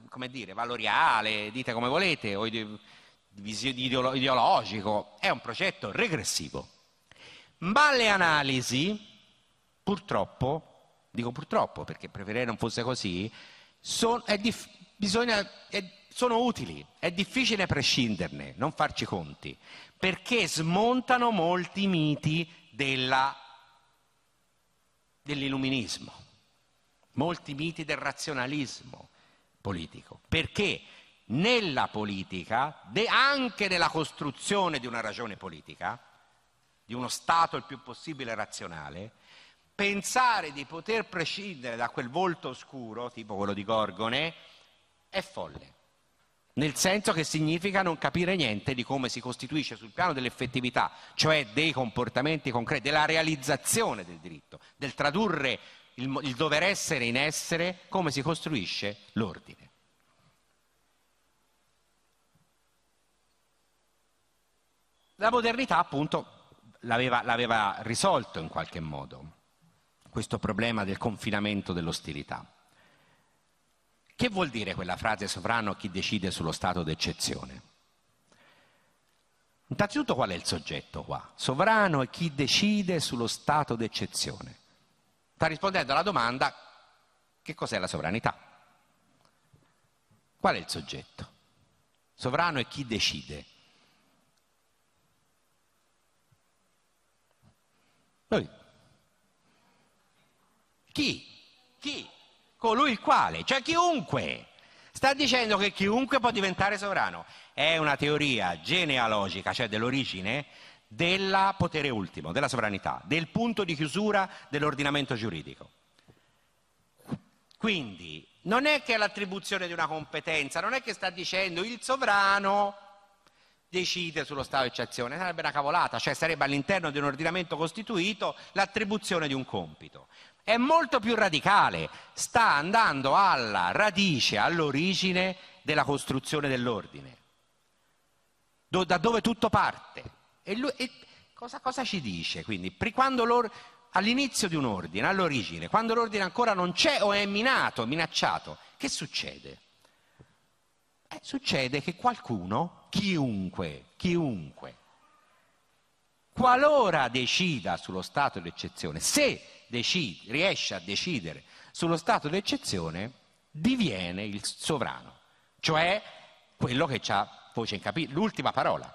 A: come dire, valoriale, dite come volete, o ideologico, è un progetto regressivo. Ma le analisi purtroppo, dico purtroppo perché preferirei non fosse così, son, è dif, bisogna, è, sono utili, è difficile prescinderne, non farci conti, perché smontano molti miti della, dell'illuminismo, molti miti del razionalismo politico, perché nella politica, anche nella costruzione di una ragione politica, di uno Stato il più possibile razionale, pensare di poter prescindere da quel volto oscuro, tipo quello di Gorgone, è folle. Nel senso che significa non capire niente di come si costituisce sul piano dell'effettività, cioè dei comportamenti concreti, della realizzazione del diritto, del tradurre il, il dover essere in essere, come si costruisce l'ordine. La modernità appunto l'aveva, l'aveva risolto in qualche modo questo problema del confinamento dell'ostilità. Che vuol dire quella frase sovrano chi decide sullo stato d'eccezione? Intanzitutto qual è il soggetto qua? Sovrano è chi decide sullo stato d'eccezione. Sta rispondendo alla domanda che cos'è la sovranità? Qual è il soggetto? Sovrano è chi decide. Noi chi? Chi? Colui il quale, cioè chiunque. Sta dicendo che chiunque può diventare sovrano. È una teoria genealogica, cioè dell'origine, del potere ultimo, della sovranità, del punto di chiusura dell'ordinamento giuridico. Quindi non è che è l'attribuzione di una competenza, non è che sta dicendo il sovrano decide sullo stato di eccezione. Sarebbe una cavolata, cioè sarebbe all'interno di un ordinamento costituito l'attribuzione di un compito. È molto più radicale, sta andando alla radice, all'origine della costruzione dell'ordine, do, da dove tutto parte. E, lui, e cosa, cosa, ci dice? Quindi, all'inizio di un ordine, all'origine, quando l'ordine ancora non c'è o è minato, minacciato, che succede? Eh, succede che qualcuno chiunque, chiunque, qualora decida sullo stato d'eccezione, se decide, riesce a decidere sullo stato d'eccezione, diviene il sovrano, cioè quello che ha voce in capitolo, l'ultima parola,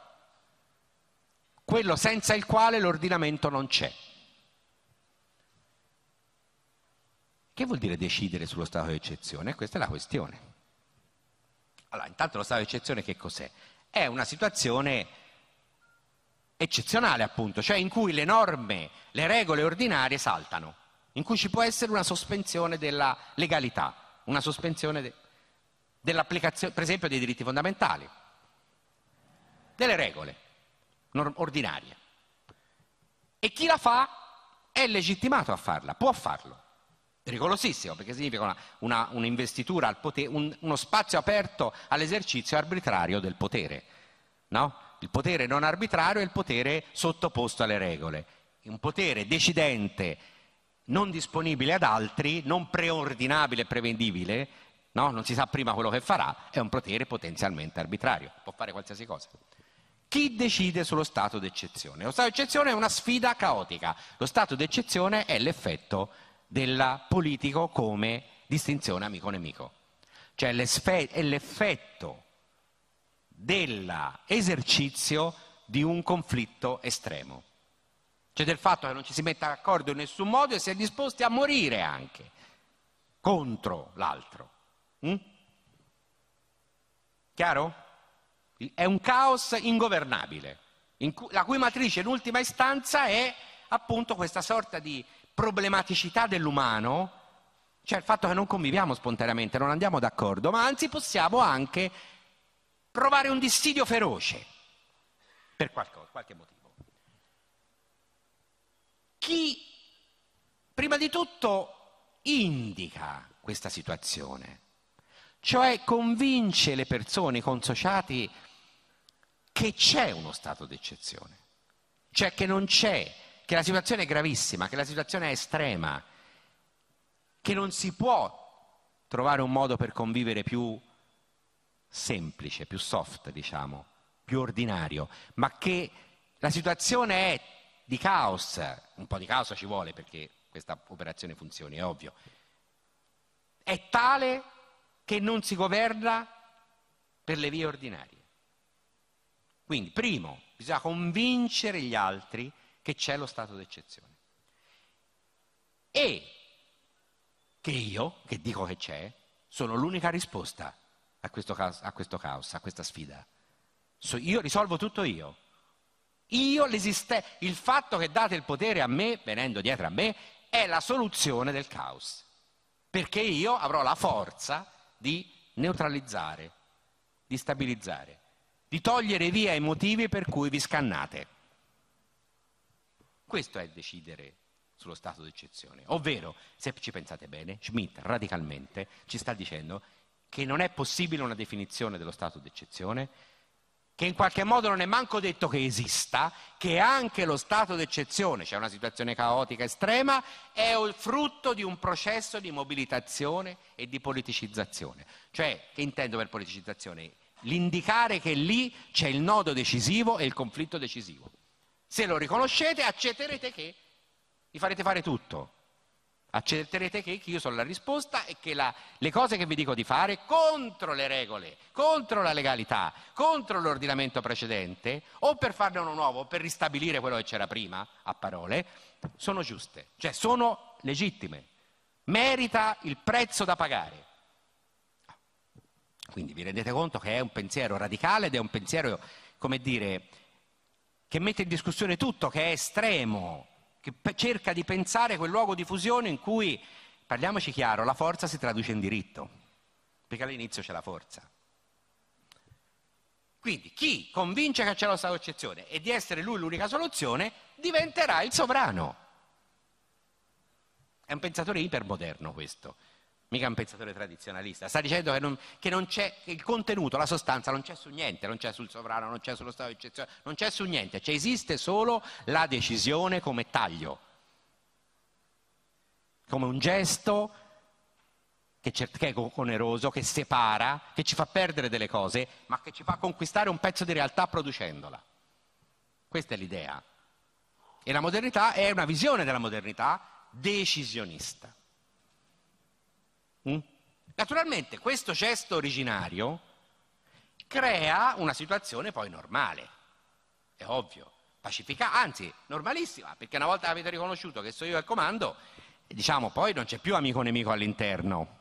A: quello senza il quale l'ordinamento non c'è. Che vuol dire decidere sullo stato d'eccezione? Questa è la questione. Allora, intanto lo stato d'eccezione che cos'è? è una situazione eccezionale appunto, cioè in cui le norme, le regole ordinarie saltano, in cui ci può essere una sospensione della legalità, una sospensione de- dell'applicazione, per esempio, dei diritti fondamentali, delle regole norm- ordinarie. E chi la fa è legittimato a farla, può farlo pericolosissimo perché significa un'investitura al potere, un, uno spazio aperto all'esercizio arbitrario del potere. No? Il potere non arbitrario è il potere sottoposto alle regole, un potere decidente, non disponibile ad altri, non preordinabile e prevedibile, no? non si sa prima quello che farà, è un potere potenzialmente arbitrario, può fare qualsiasi cosa. Chi decide sullo stato d'eccezione? Lo stato d'eccezione è una sfida caotica, lo stato d'eccezione è l'effetto della politico come distinzione amico-nemico. Cioè è l'effetto dell'esercizio di un conflitto estremo. Cioè del fatto che non ci si metta d'accordo in nessun modo e si è disposti a morire anche contro l'altro. Mm? Chiaro? È un caos ingovernabile, in cu- la cui matrice in ultima istanza è appunto questa sorta di problematicità dell'umano, cioè il fatto che non conviviamo spontaneamente, non andiamo d'accordo, ma anzi possiamo anche provare un dissidio feroce per qualcosa, qualche motivo. Chi prima di tutto indica questa situazione, cioè convince le persone, i consociati, che c'è uno stato d'eccezione, cioè che non c'è che la situazione è gravissima, che la situazione è estrema, che non si può trovare un modo per convivere più semplice, più soft, diciamo, più ordinario, ma che la situazione è di caos, un po' di caos ci vuole perché questa operazione funzioni, è ovvio, è tale che non si governa per le vie ordinarie. Quindi, primo, bisogna convincere gli altri che c'è lo stato d'eccezione. E che io, che dico che c'è, sono l'unica risposta a questo, caos, a questo caos, a questa sfida. io risolvo tutto io. Io il fatto che date il potere a me, venendo dietro a me, è la soluzione del caos. Perché io avrò la forza di neutralizzare, di stabilizzare, di togliere via i motivi per cui vi scannate. Questo è decidere sullo stato d'eccezione. Ovvero, se ci pensate bene, Schmidt radicalmente ci sta dicendo che non è possibile una definizione dello stato d'eccezione, che in qualche modo non è manco detto che esista, che anche lo stato d'eccezione, cioè una situazione caotica estrema, è il frutto di un processo di mobilitazione e di politicizzazione. Cioè, che intendo per politicizzazione? L'indicare che lì c'è il nodo decisivo e il conflitto decisivo. Se lo riconoscete, accetterete che vi farete fare tutto. Accetterete che, io sono la risposta e che la, le cose che vi dico di fare contro le regole, contro la legalità, contro l'ordinamento precedente, o per farne uno nuovo, o per ristabilire quello che c'era prima, a parole, sono giuste, cioè sono legittime, merita il prezzo da pagare. Ah. Quindi vi rendete conto che è un pensiero radicale ed è un pensiero, come dire, che mette in discussione tutto, che è estremo, che cerca di pensare quel luogo di fusione in cui, parliamoci chiaro, la forza si traduce in diritto, perché all'inizio c'è la forza. Quindi chi convince che c'è la stata eccezione e di essere lui l'unica soluzione diventerà il sovrano. È un pensatore ipermoderno questo, mica un pensatore tradizionalista, sta dicendo che non, che non c'è, che il contenuto, la sostanza non c'è su niente, non c'è sul sovrano, non c'è sullo stato di eccezione, non c'è su niente, cioè esiste solo la decisione come taglio, come un gesto che, che è oneroso, che separa, che ci fa perdere delle cose, ma che ci fa conquistare un pezzo di realtà producendola. Questa è l'idea. E la modernità è una visione della modernità decisionista. Mm? Naturalmente questo gesto originario crea una situazione poi normale, è ovvio, pacifica, anzi normalissima, perché una volta avete riconosciuto che sono io al comando, diciamo poi non c'è più amico-nemico all'interno,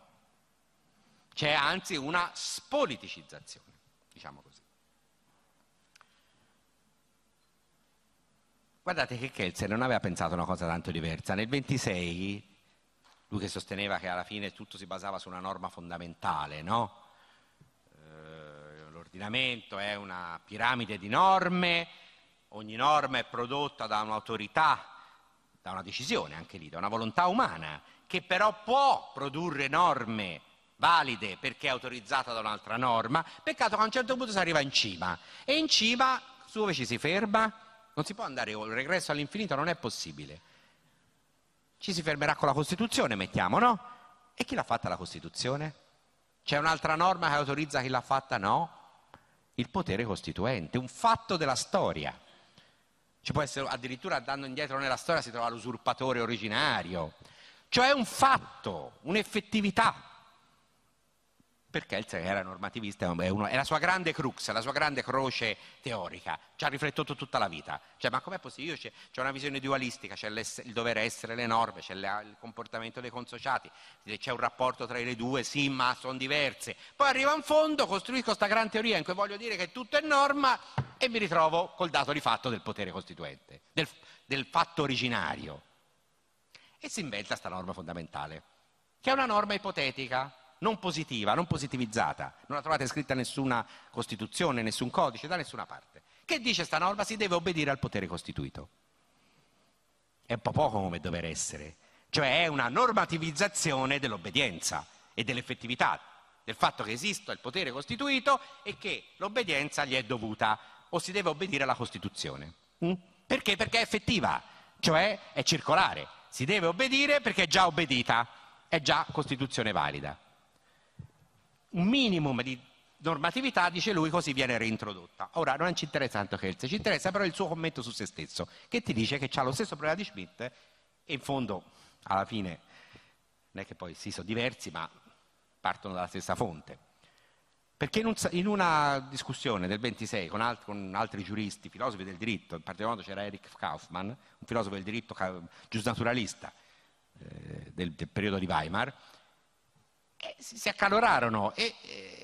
A: c'è anzi una spoliticizzazione, diciamo così. Guardate che Kelsen non aveva pensato una cosa tanto diversa. Nel 26 lui che sosteneva che alla fine tutto si basava su una norma fondamentale, no? eh, l'ordinamento è una piramide di norme, ogni norma è prodotta da un'autorità, da una decisione anche lì, da una volontà umana, che però può produrre norme valide perché è autorizzata da un'altra norma, peccato che a un certo punto si arriva in cima e in cima su dove ci si ferma? Non si può andare il regresso all'infinito, non è possibile. Ci si fermerà con la Costituzione, mettiamo, no? E chi l'ha fatta la Costituzione? C'è un'altra norma che autorizza chi l'ha fatta? No. Il potere costituente, un fatto della storia. Ci può essere addirittura andando indietro nella storia si trova l'usurpatore originario. Cioè un fatto, un'effettività perché il era normativista, è, la sua grande crux, la sua grande croce teorica, ci ha riflettuto tutta la vita. Cioè, ma com'è possibile? Io c'è, una visione dualistica, c'è il dovere essere le norme, c'è il comportamento dei consociati, c'è un rapporto tra le due, sì, ma sono diverse. Poi arrivo in fondo, costruisco questa gran teoria in cui voglio dire che tutto è norma e mi ritrovo col dato di fatto del potere costituente, del, del fatto originario. E si inventa questa norma fondamentale, che è una norma ipotetica, non positiva, non positivizzata, non la trovate scritta nessuna Costituzione, nessun codice, da nessuna parte. Che dice sta norma? Si deve obbedire al potere costituito. È un po' poco come dover essere, cioè è una normativizzazione dell'obbedienza e dell'effettività, del fatto che esista il potere costituito e che l'obbedienza gli è dovuta o si deve obbedire alla Costituzione. Mm? Perché? Perché è effettiva, cioè è circolare, si deve obbedire perché è già obbedita, è già Costituzione valida un minimum di normatività, dice lui, così viene reintrodotta. Ora, non ci interessa tanto Hertz, ci interessa però il suo commento su se stesso, che ti dice che ha lo stesso problema di Schmidt e in fondo, alla fine, non è che poi si sono diversi, ma partono dalla stessa fonte. Perché in, una discussione del 26 con, alt- con altri giuristi, filosofi del diritto, in particolar modo c'era Eric Kaufmann, un filosofo del diritto ca- giusnaturalista eh, del, del periodo di Weimar, eh, e si accalorarono e, e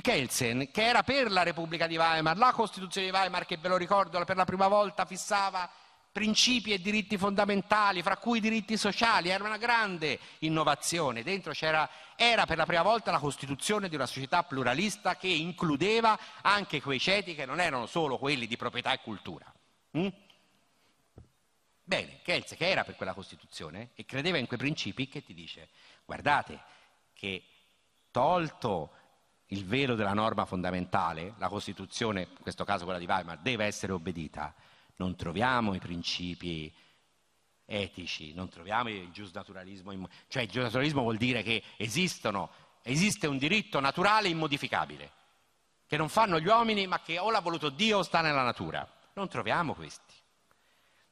A: Kelsen, che era per la Repubblica di Weimar, la Costituzione di Weimar che ve lo ricordo per la prima volta fissava principi e diritti fondamentali, fra cui i diritti sociali, era una grande innovazione. Dentro c'era, era per la prima volta la costituzione di una società pluralista che includeva anche quei ceti che non erano solo quelli di proprietà e cultura. Mm? Bene, Kelz che era per quella Costituzione e credeva in quei principi che ti dice, guardate che tolto il velo della norma fondamentale, la Costituzione, in questo caso quella di Weimar, deve essere obbedita, non troviamo i principi etici, non troviamo il giusnaturalismo, cioè il giusnaturalismo vuol dire che esistono, esiste un diritto naturale immodificabile, che non fanno gli uomini ma che o l'ha voluto Dio o sta nella natura. Non troviamo questi,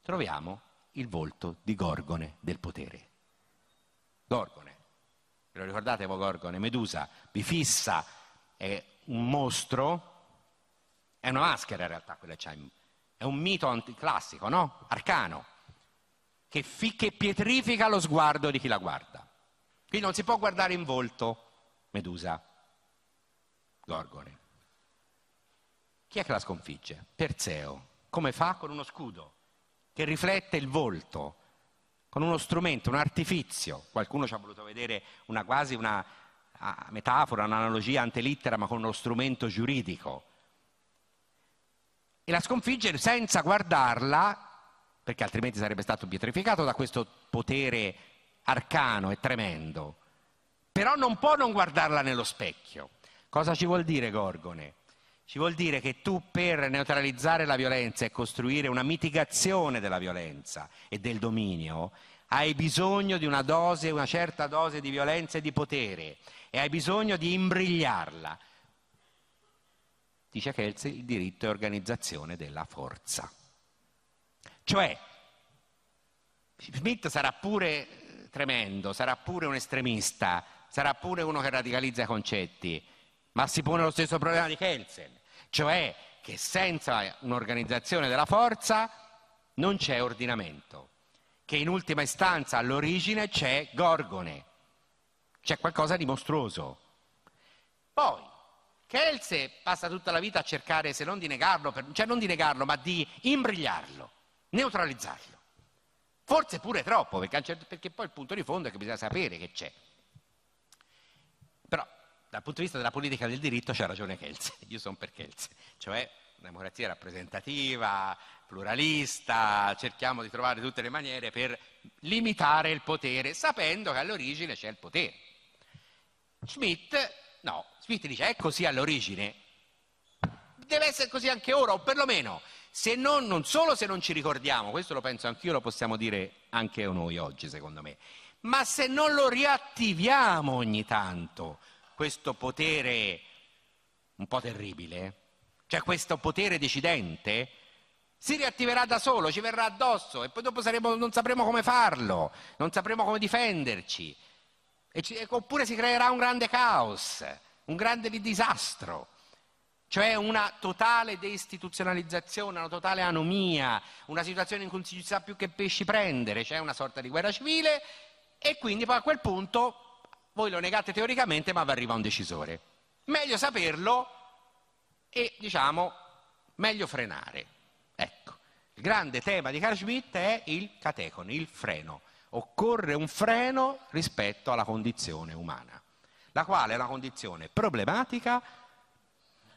A: troviamo il volto di Gorgone del potere. Gorgone, ve lo ricordate voi Gorgone? Medusa, Bifissa, è un mostro, è una maschera in realtà quella che c'è, è un mito anticlassico, no? Arcano, che, fi- che pietrifica lo sguardo di chi la guarda. Quindi non si può guardare in volto Medusa, Gorgone. Chi è che la sconfigge? Perseo. Come fa? Con uno scudo che riflette il volto, con uno strumento, un artifizio. Qualcuno ci ha voluto vedere una, quasi una metafora, un'analogia antelittera, ma con uno strumento giuridico. E la sconfigge senza guardarla, perché altrimenti sarebbe stato pietrificato da questo potere arcano e tremendo. Però non può non guardarla nello specchio. Cosa ci vuol dire Gorgone? Ci vuol dire che tu per neutralizzare la violenza e costruire una mitigazione della violenza e del dominio hai bisogno di una dose, una certa dose di violenza e di potere e hai bisogno di imbrigliarla. Dice Kelsey il diritto è organizzazione della forza. Cioè, Smith sarà pure eh, tremendo, sarà pure un estremista, sarà pure uno che radicalizza i concetti, ma si pone lo stesso problema di Kelsen cioè che senza un'organizzazione della forza non c'è ordinamento, che in ultima istanza all'origine c'è Gorgone, c'è qualcosa di mostruoso. Poi, Kelse passa tutta la vita a cercare, se non di negarlo, per, cioè non di negarlo, ma di imbrigliarlo, neutralizzarlo. Forse pure troppo, perché, certo, perché poi il punto di fondo è che bisogna sapere che c'è dal punto di vista della politica del diritto c'ha ragione Kelsey, [laughs] io sono per Kelsey, cioè democrazia rappresentativa, pluralista, cerchiamo di trovare tutte le maniere per limitare il potere, sapendo che all'origine c'è il potere. Schmidt, no, Schmidt dice è così all'origine, deve essere così anche ora, o perlomeno, se non, non solo se non ci ricordiamo, questo lo penso anch'io, lo possiamo dire anche noi oggi, secondo me, ma se non lo riattiviamo ogni tanto, questo potere un po' terribile, cioè questo potere decidente, si riattiverà da solo, ci verrà addosso e poi dopo saremo, non sapremo come farlo, non sapremo come difenderci, ci, oppure si creerà un grande caos, un grande disastro, cioè una totale deistituzionalizzazione, una totale anomia, una situazione in cui non si sa più che pesci prendere, cioè una sorta di guerra civile e quindi poi a quel punto voi lo negate teoricamente ma vi arriva un decisore. Meglio saperlo e diciamo meglio frenare. Ecco, il grande tema di Carl Schmitt è il catecon, il freno. Occorre un freno rispetto alla condizione umana, la quale è una condizione problematica,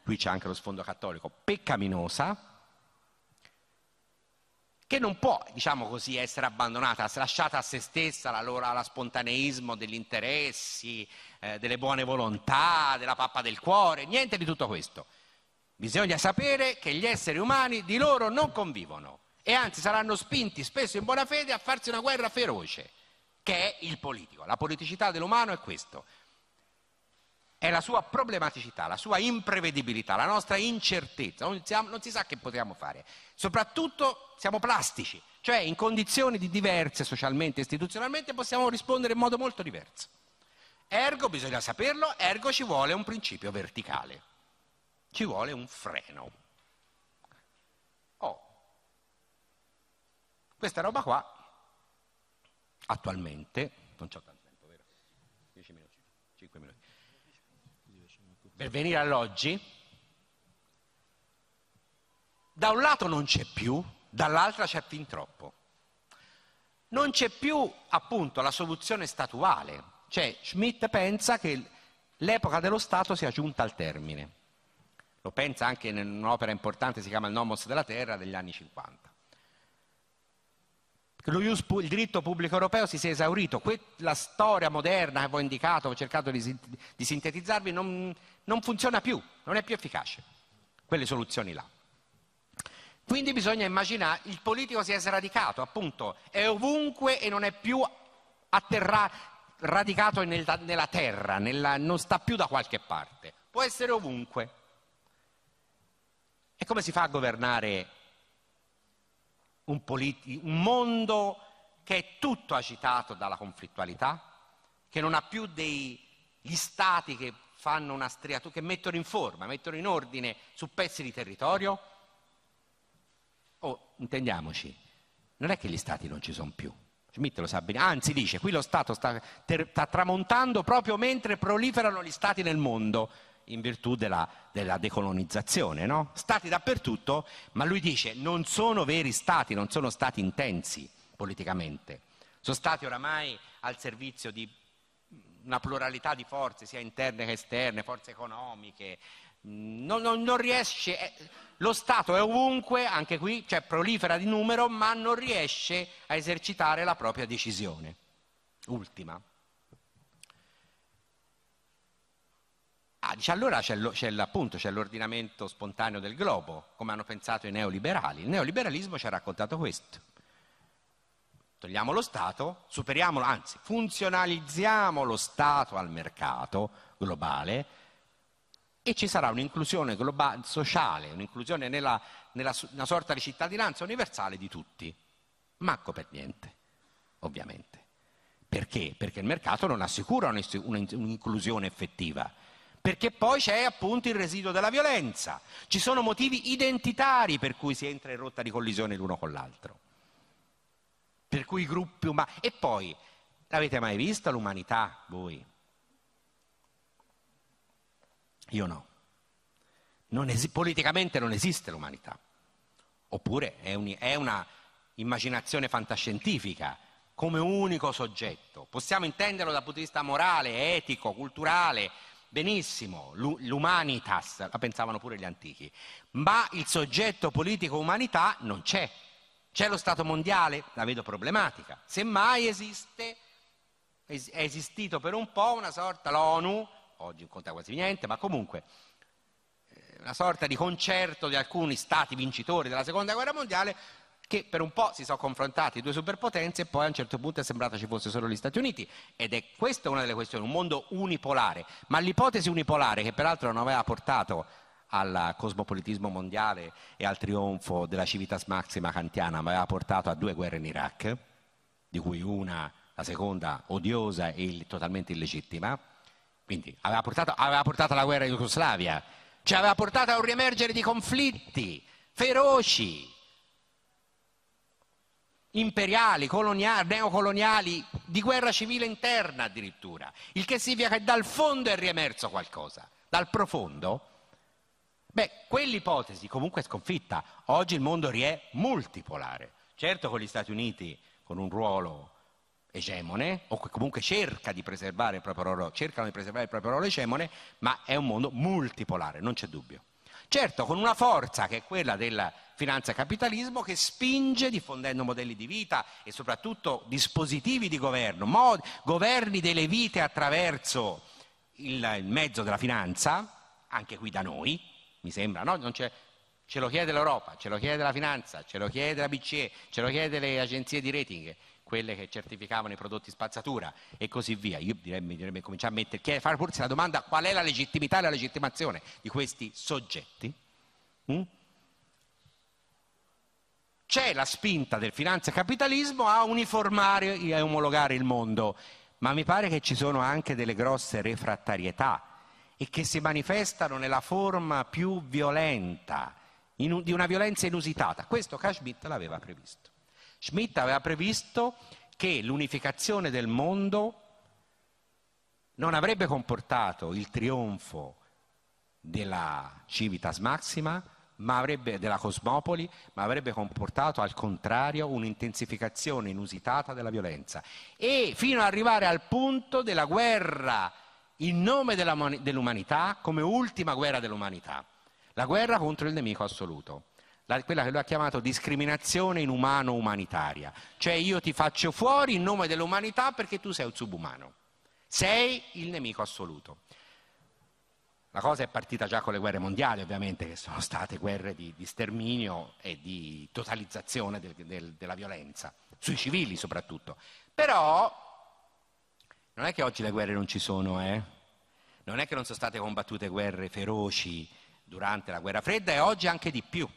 A: qui c'è anche lo sfondo cattolico, peccaminosa, che non può, diciamo così, essere abbandonata, lasciata a se stessa allora alla spontaneismo degli interessi, eh, delle buone volontà, della pappa del cuore, niente di tutto questo. Bisogna sapere che gli esseri umani di loro non convivono e anzi saranno spinti spesso in buona fede a farsi una guerra feroce, che è il politico. La politicità dell'umano è questo. È la sua problematicità, la sua imprevedibilità, la nostra incertezza, non si sa che potremo fare. Soprattutto siamo plastici, cioè in condizioni diverse socialmente e istituzionalmente possiamo rispondere in modo molto diverso. Ergo, bisogna saperlo, ergo ci vuole un principio verticale, ci vuole un freno. Oh, questa roba qua attualmente, non ho tanto tempo, vero? 10 minuti, 5 minuti. Per venire all'oggi, da un lato non c'è più, dall'altra c'è fin troppo. Non c'è più appunto la soluzione statuale, cioè Schmidt pensa che l'epoca dello Stato sia giunta al termine. Lo pensa anche in un'opera importante, si chiama Il Nomos della Terra degli anni 50. il diritto pubblico europeo si sia esaurito, la storia moderna che ho indicato, ho cercato di, sintetizzarvi, non, non funziona più, non è più efficace, quelle soluzioni là. Quindi bisogna immaginare, il politico si è sradicato, appunto, è ovunque e non è più atterra, radicato nel, nella terra, nella, non sta più da qualche parte, può essere ovunque. E come si fa a governare un, politi- un mondo che è tutto agitato dalla conflittualità, che non ha più degli stati che fanno una striatura, che mettono in forma, mettono in ordine su pezzi di territorio? intendiamoci, non è che gli stati non ci sono più. Schmidt lo sa bene, anzi dice, qui lo Stato sta, ter, sta tramontando proprio mentre proliferano gli stati nel mondo in virtù della, della decolonizzazione, no? Stati dappertutto, ma lui dice non sono veri stati, non sono stati intensi politicamente, sono stati oramai al servizio di una pluralità di forze, sia interne che esterne, forze economiche, non, non, non riesce, eh, lo Stato è ovunque, anche qui, cioè prolifera di numero, ma non riesce a esercitare la propria decisione. Ultima. Ah, dice allora c'è, lo, c'è, appunto, c'è l'ordinamento spontaneo del globo, come hanno pensato i neoliberali. Il neoliberalismo ci ha raccontato questo. Togliamo lo Stato, superiamolo, anzi funzionalizziamo lo Stato al mercato globale e ci sarà un'inclusione globale, sociale, un'inclusione nella, nella, una sorta di cittadinanza universale di tutti. Manco per niente, ovviamente. Perché? Perché il mercato non assicura un'inclusione effettiva. Perché poi c'è appunto il residuo della violenza. Ci sono motivi identitari per cui si entra in rotta di collisione l'uno con l'altro. Per cui i gruppi umani... E poi, l'avete mai vista l'umanità voi? io no. Non es- politicamente non esiste l'umanità. Oppure è, un- è una immaginazione fantascientifica come unico soggetto. Possiamo intenderlo dal punto di vista morale, etico, culturale, benissimo, l'umanitas, la pensavano pure gli antichi, ma il soggetto politico umanità non c'è. C'è lo Stato mondiale, la vedo problematica. Semmai esiste, è esistito per un po' una sorta l'ONU oggi non conta quasi niente, ma comunque eh, una sorta di concerto di alcuni stati vincitori della seconda guerra mondiale che per un po' si sono confrontati due superpotenze e poi a un certo punto è sembrato ci fosse solo gli Stati Uniti ed è questa una delle questioni, un mondo unipolare, ma l'ipotesi unipolare che peraltro non aveva portato al cosmopolitismo mondiale e al trionfo della civitas maxima kantiana, ma aveva portato a due guerre in Iraq, di cui una, la seconda, odiosa e totalmente illegittima, quindi aveva portato, aveva portato alla guerra in Jugoslavia, cioè aveva portato a un riemergere di conflitti feroci, imperiali, coloniali, neocoloniali, di guerra civile interna addirittura, il che significa che dal fondo è riemerso qualcosa, dal profondo. Beh, quell'ipotesi comunque è sconfitta. Oggi il mondo rie multipolare. Certo con gli Stati Uniti, con un ruolo egemone, o che comunque cerca di preservare il proprio ruolo, cercano di preservare il proprio ruolo egemone, ma è un mondo multipolare, non c'è dubbio. Certo, con una forza che è quella del finanza capitalismo che spinge diffondendo modelli di vita e soprattutto dispositivi di governo, mod- governi delle vite attraverso il, il, mezzo della finanza, anche qui da noi, mi sembra, no? ce lo chiede l'Europa, ce lo chiede la finanza, ce lo chiede la BCE, ce lo chiede le agenzie di rating, quelle che certificavano i prodotti spazzatura e così via. Io direi, direi cominciare a mettere, chiedere, fare forse la domanda qual è la legittimità e la legittimazione di questi soggetti. Mm? C'è la spinta del finanza capitalismo a uniformare e omologare il mondo, ma mi pare che ci sono anche delle grosse refrattarietà e che si manifestano nella forma più violenta, in, di una violenza inusitata. Questo Kashmir l'aveva previsto. Schmidt aveva previsto che l'unificazione del mondo non avrebbe comportato il trionfo della civitas maxima, ma avrebbe, della cosmopoli, ma avrebbe comportato al contrario un'intensificazione inusitata della violenza e fino ad arrivare al punto della guerra in nome della, dell'umanità come ultima guerra dell'umanità, la guerra contro il nemico assoluto la, quella che lui ha chiamato discriminazione inumano-umanitaria. Cioè io ti faccio fuori in nome dell'umanità perché tu sei un subumano, sei il nemico assoluto. La cosa è partita già con le guerre mondiali, ovviamente, che sono state guerre di, di sterminio e di totalizzazione del, del, della violenza, sui civili soprattutto. Però non è che oggi le guerre non ci sono, eh? Non è che non sono state combattute guerre feroci durante la guerra fredda e oggi anche di più.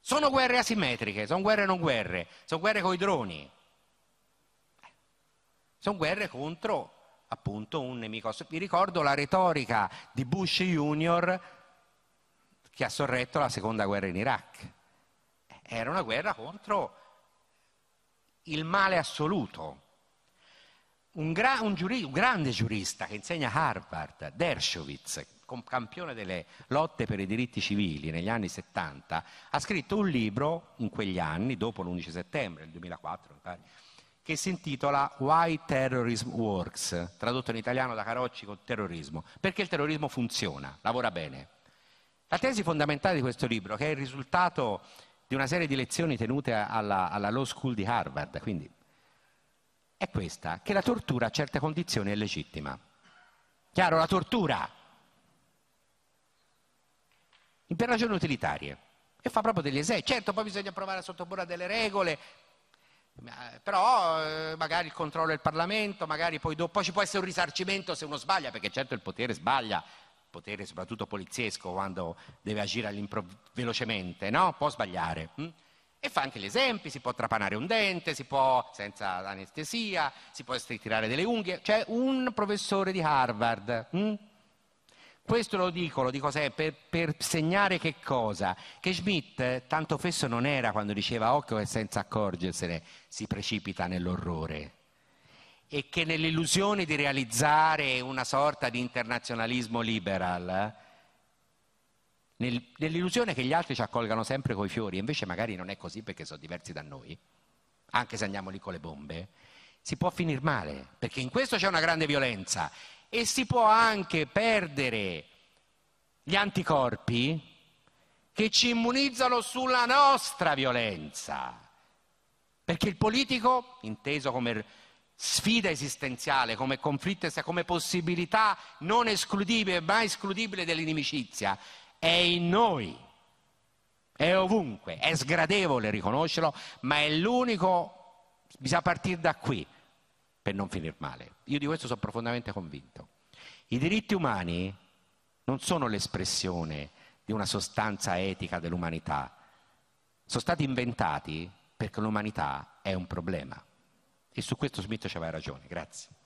A: Sono guerre asimmetriche, sono guerre non guerre, sono guerre con i droni. Eh, sono guerre contro appunto un nemico. Vi ricordo la retorica di Bush Junior che ha sorretto la seconda guerra in Iraq. Eh, era una guerra contro il male assoluto. Un, gra- un, giuri- un grande giurista che insegna a Harvard, Dershowitz, campione delle lotte per i diritti civili negli anni 70, ha scritto un libro in quegli anni, dopo l'11 settembre del 2004, mi pare, che si intitola Why Terrorism Works, tradotto in italiano da Carocci con terrorismo, perché il terrorismo funziona, lavora bene. La tesi fondamentale di questo libro, che è il risultato di una serie di lezioni tenute alla, alla Law School di Harvard, quindi, è questa, che la tortura a certe condizioni è legittima. Chiaro, la tortura per ragioni utilitarie. E fa proprio degli esempi. Certo, poi bisogna provare a sottoporre delle regole, eh, però eh, magari il controllo del Parlamento, magari poi, dopo, ci può essere un risarcimento se uno sbaglia, perché certo il potere sbaglia, il potere soprattutto poliziesco quando deve agire velocemente, no? Può sbagliare. Mm? E fa anche gli esempi, si può trapanare un dente, si può senza anestesia, si può ritirare delle unghie. C'è un professore di Harvard, hm? Questo lo dico, lo dico sempre, per, per segnare che cosa? Che Schmidt tanto fesso non era quando diceva occhio e senza accorgersene si precipita nell'orrore e che nell'illusione di realizzare una sorta di internazionalismo liberal, nel, nell'illusione che gli altri ci accolgano sempre coi fiori, invece magari non è così perché sono diversi da noi, anche se andiamo lì con le bombe, si può finire male, perché in questo c'è una grande violenza e si può anche perdere gli anticorpi che ci immunizzano sulla nostra violenza. Perché il politico, inteso come sfida esistenziale, come conflitto, come possibilità non escludibile, ma escludibile dell'inimicizia, è in noi, è ovunque, è sgradevole riconoscerlo, ma è l'unico, bisogna partire da qui, per non finire male. Io di questo sono profondamente convinto. I diritti umani non sono l'espressione di una sostanza etica dell'umanità, sono stati inventati perché l'umanità è un problema. E su questo Smith aveva ragione. Grazie.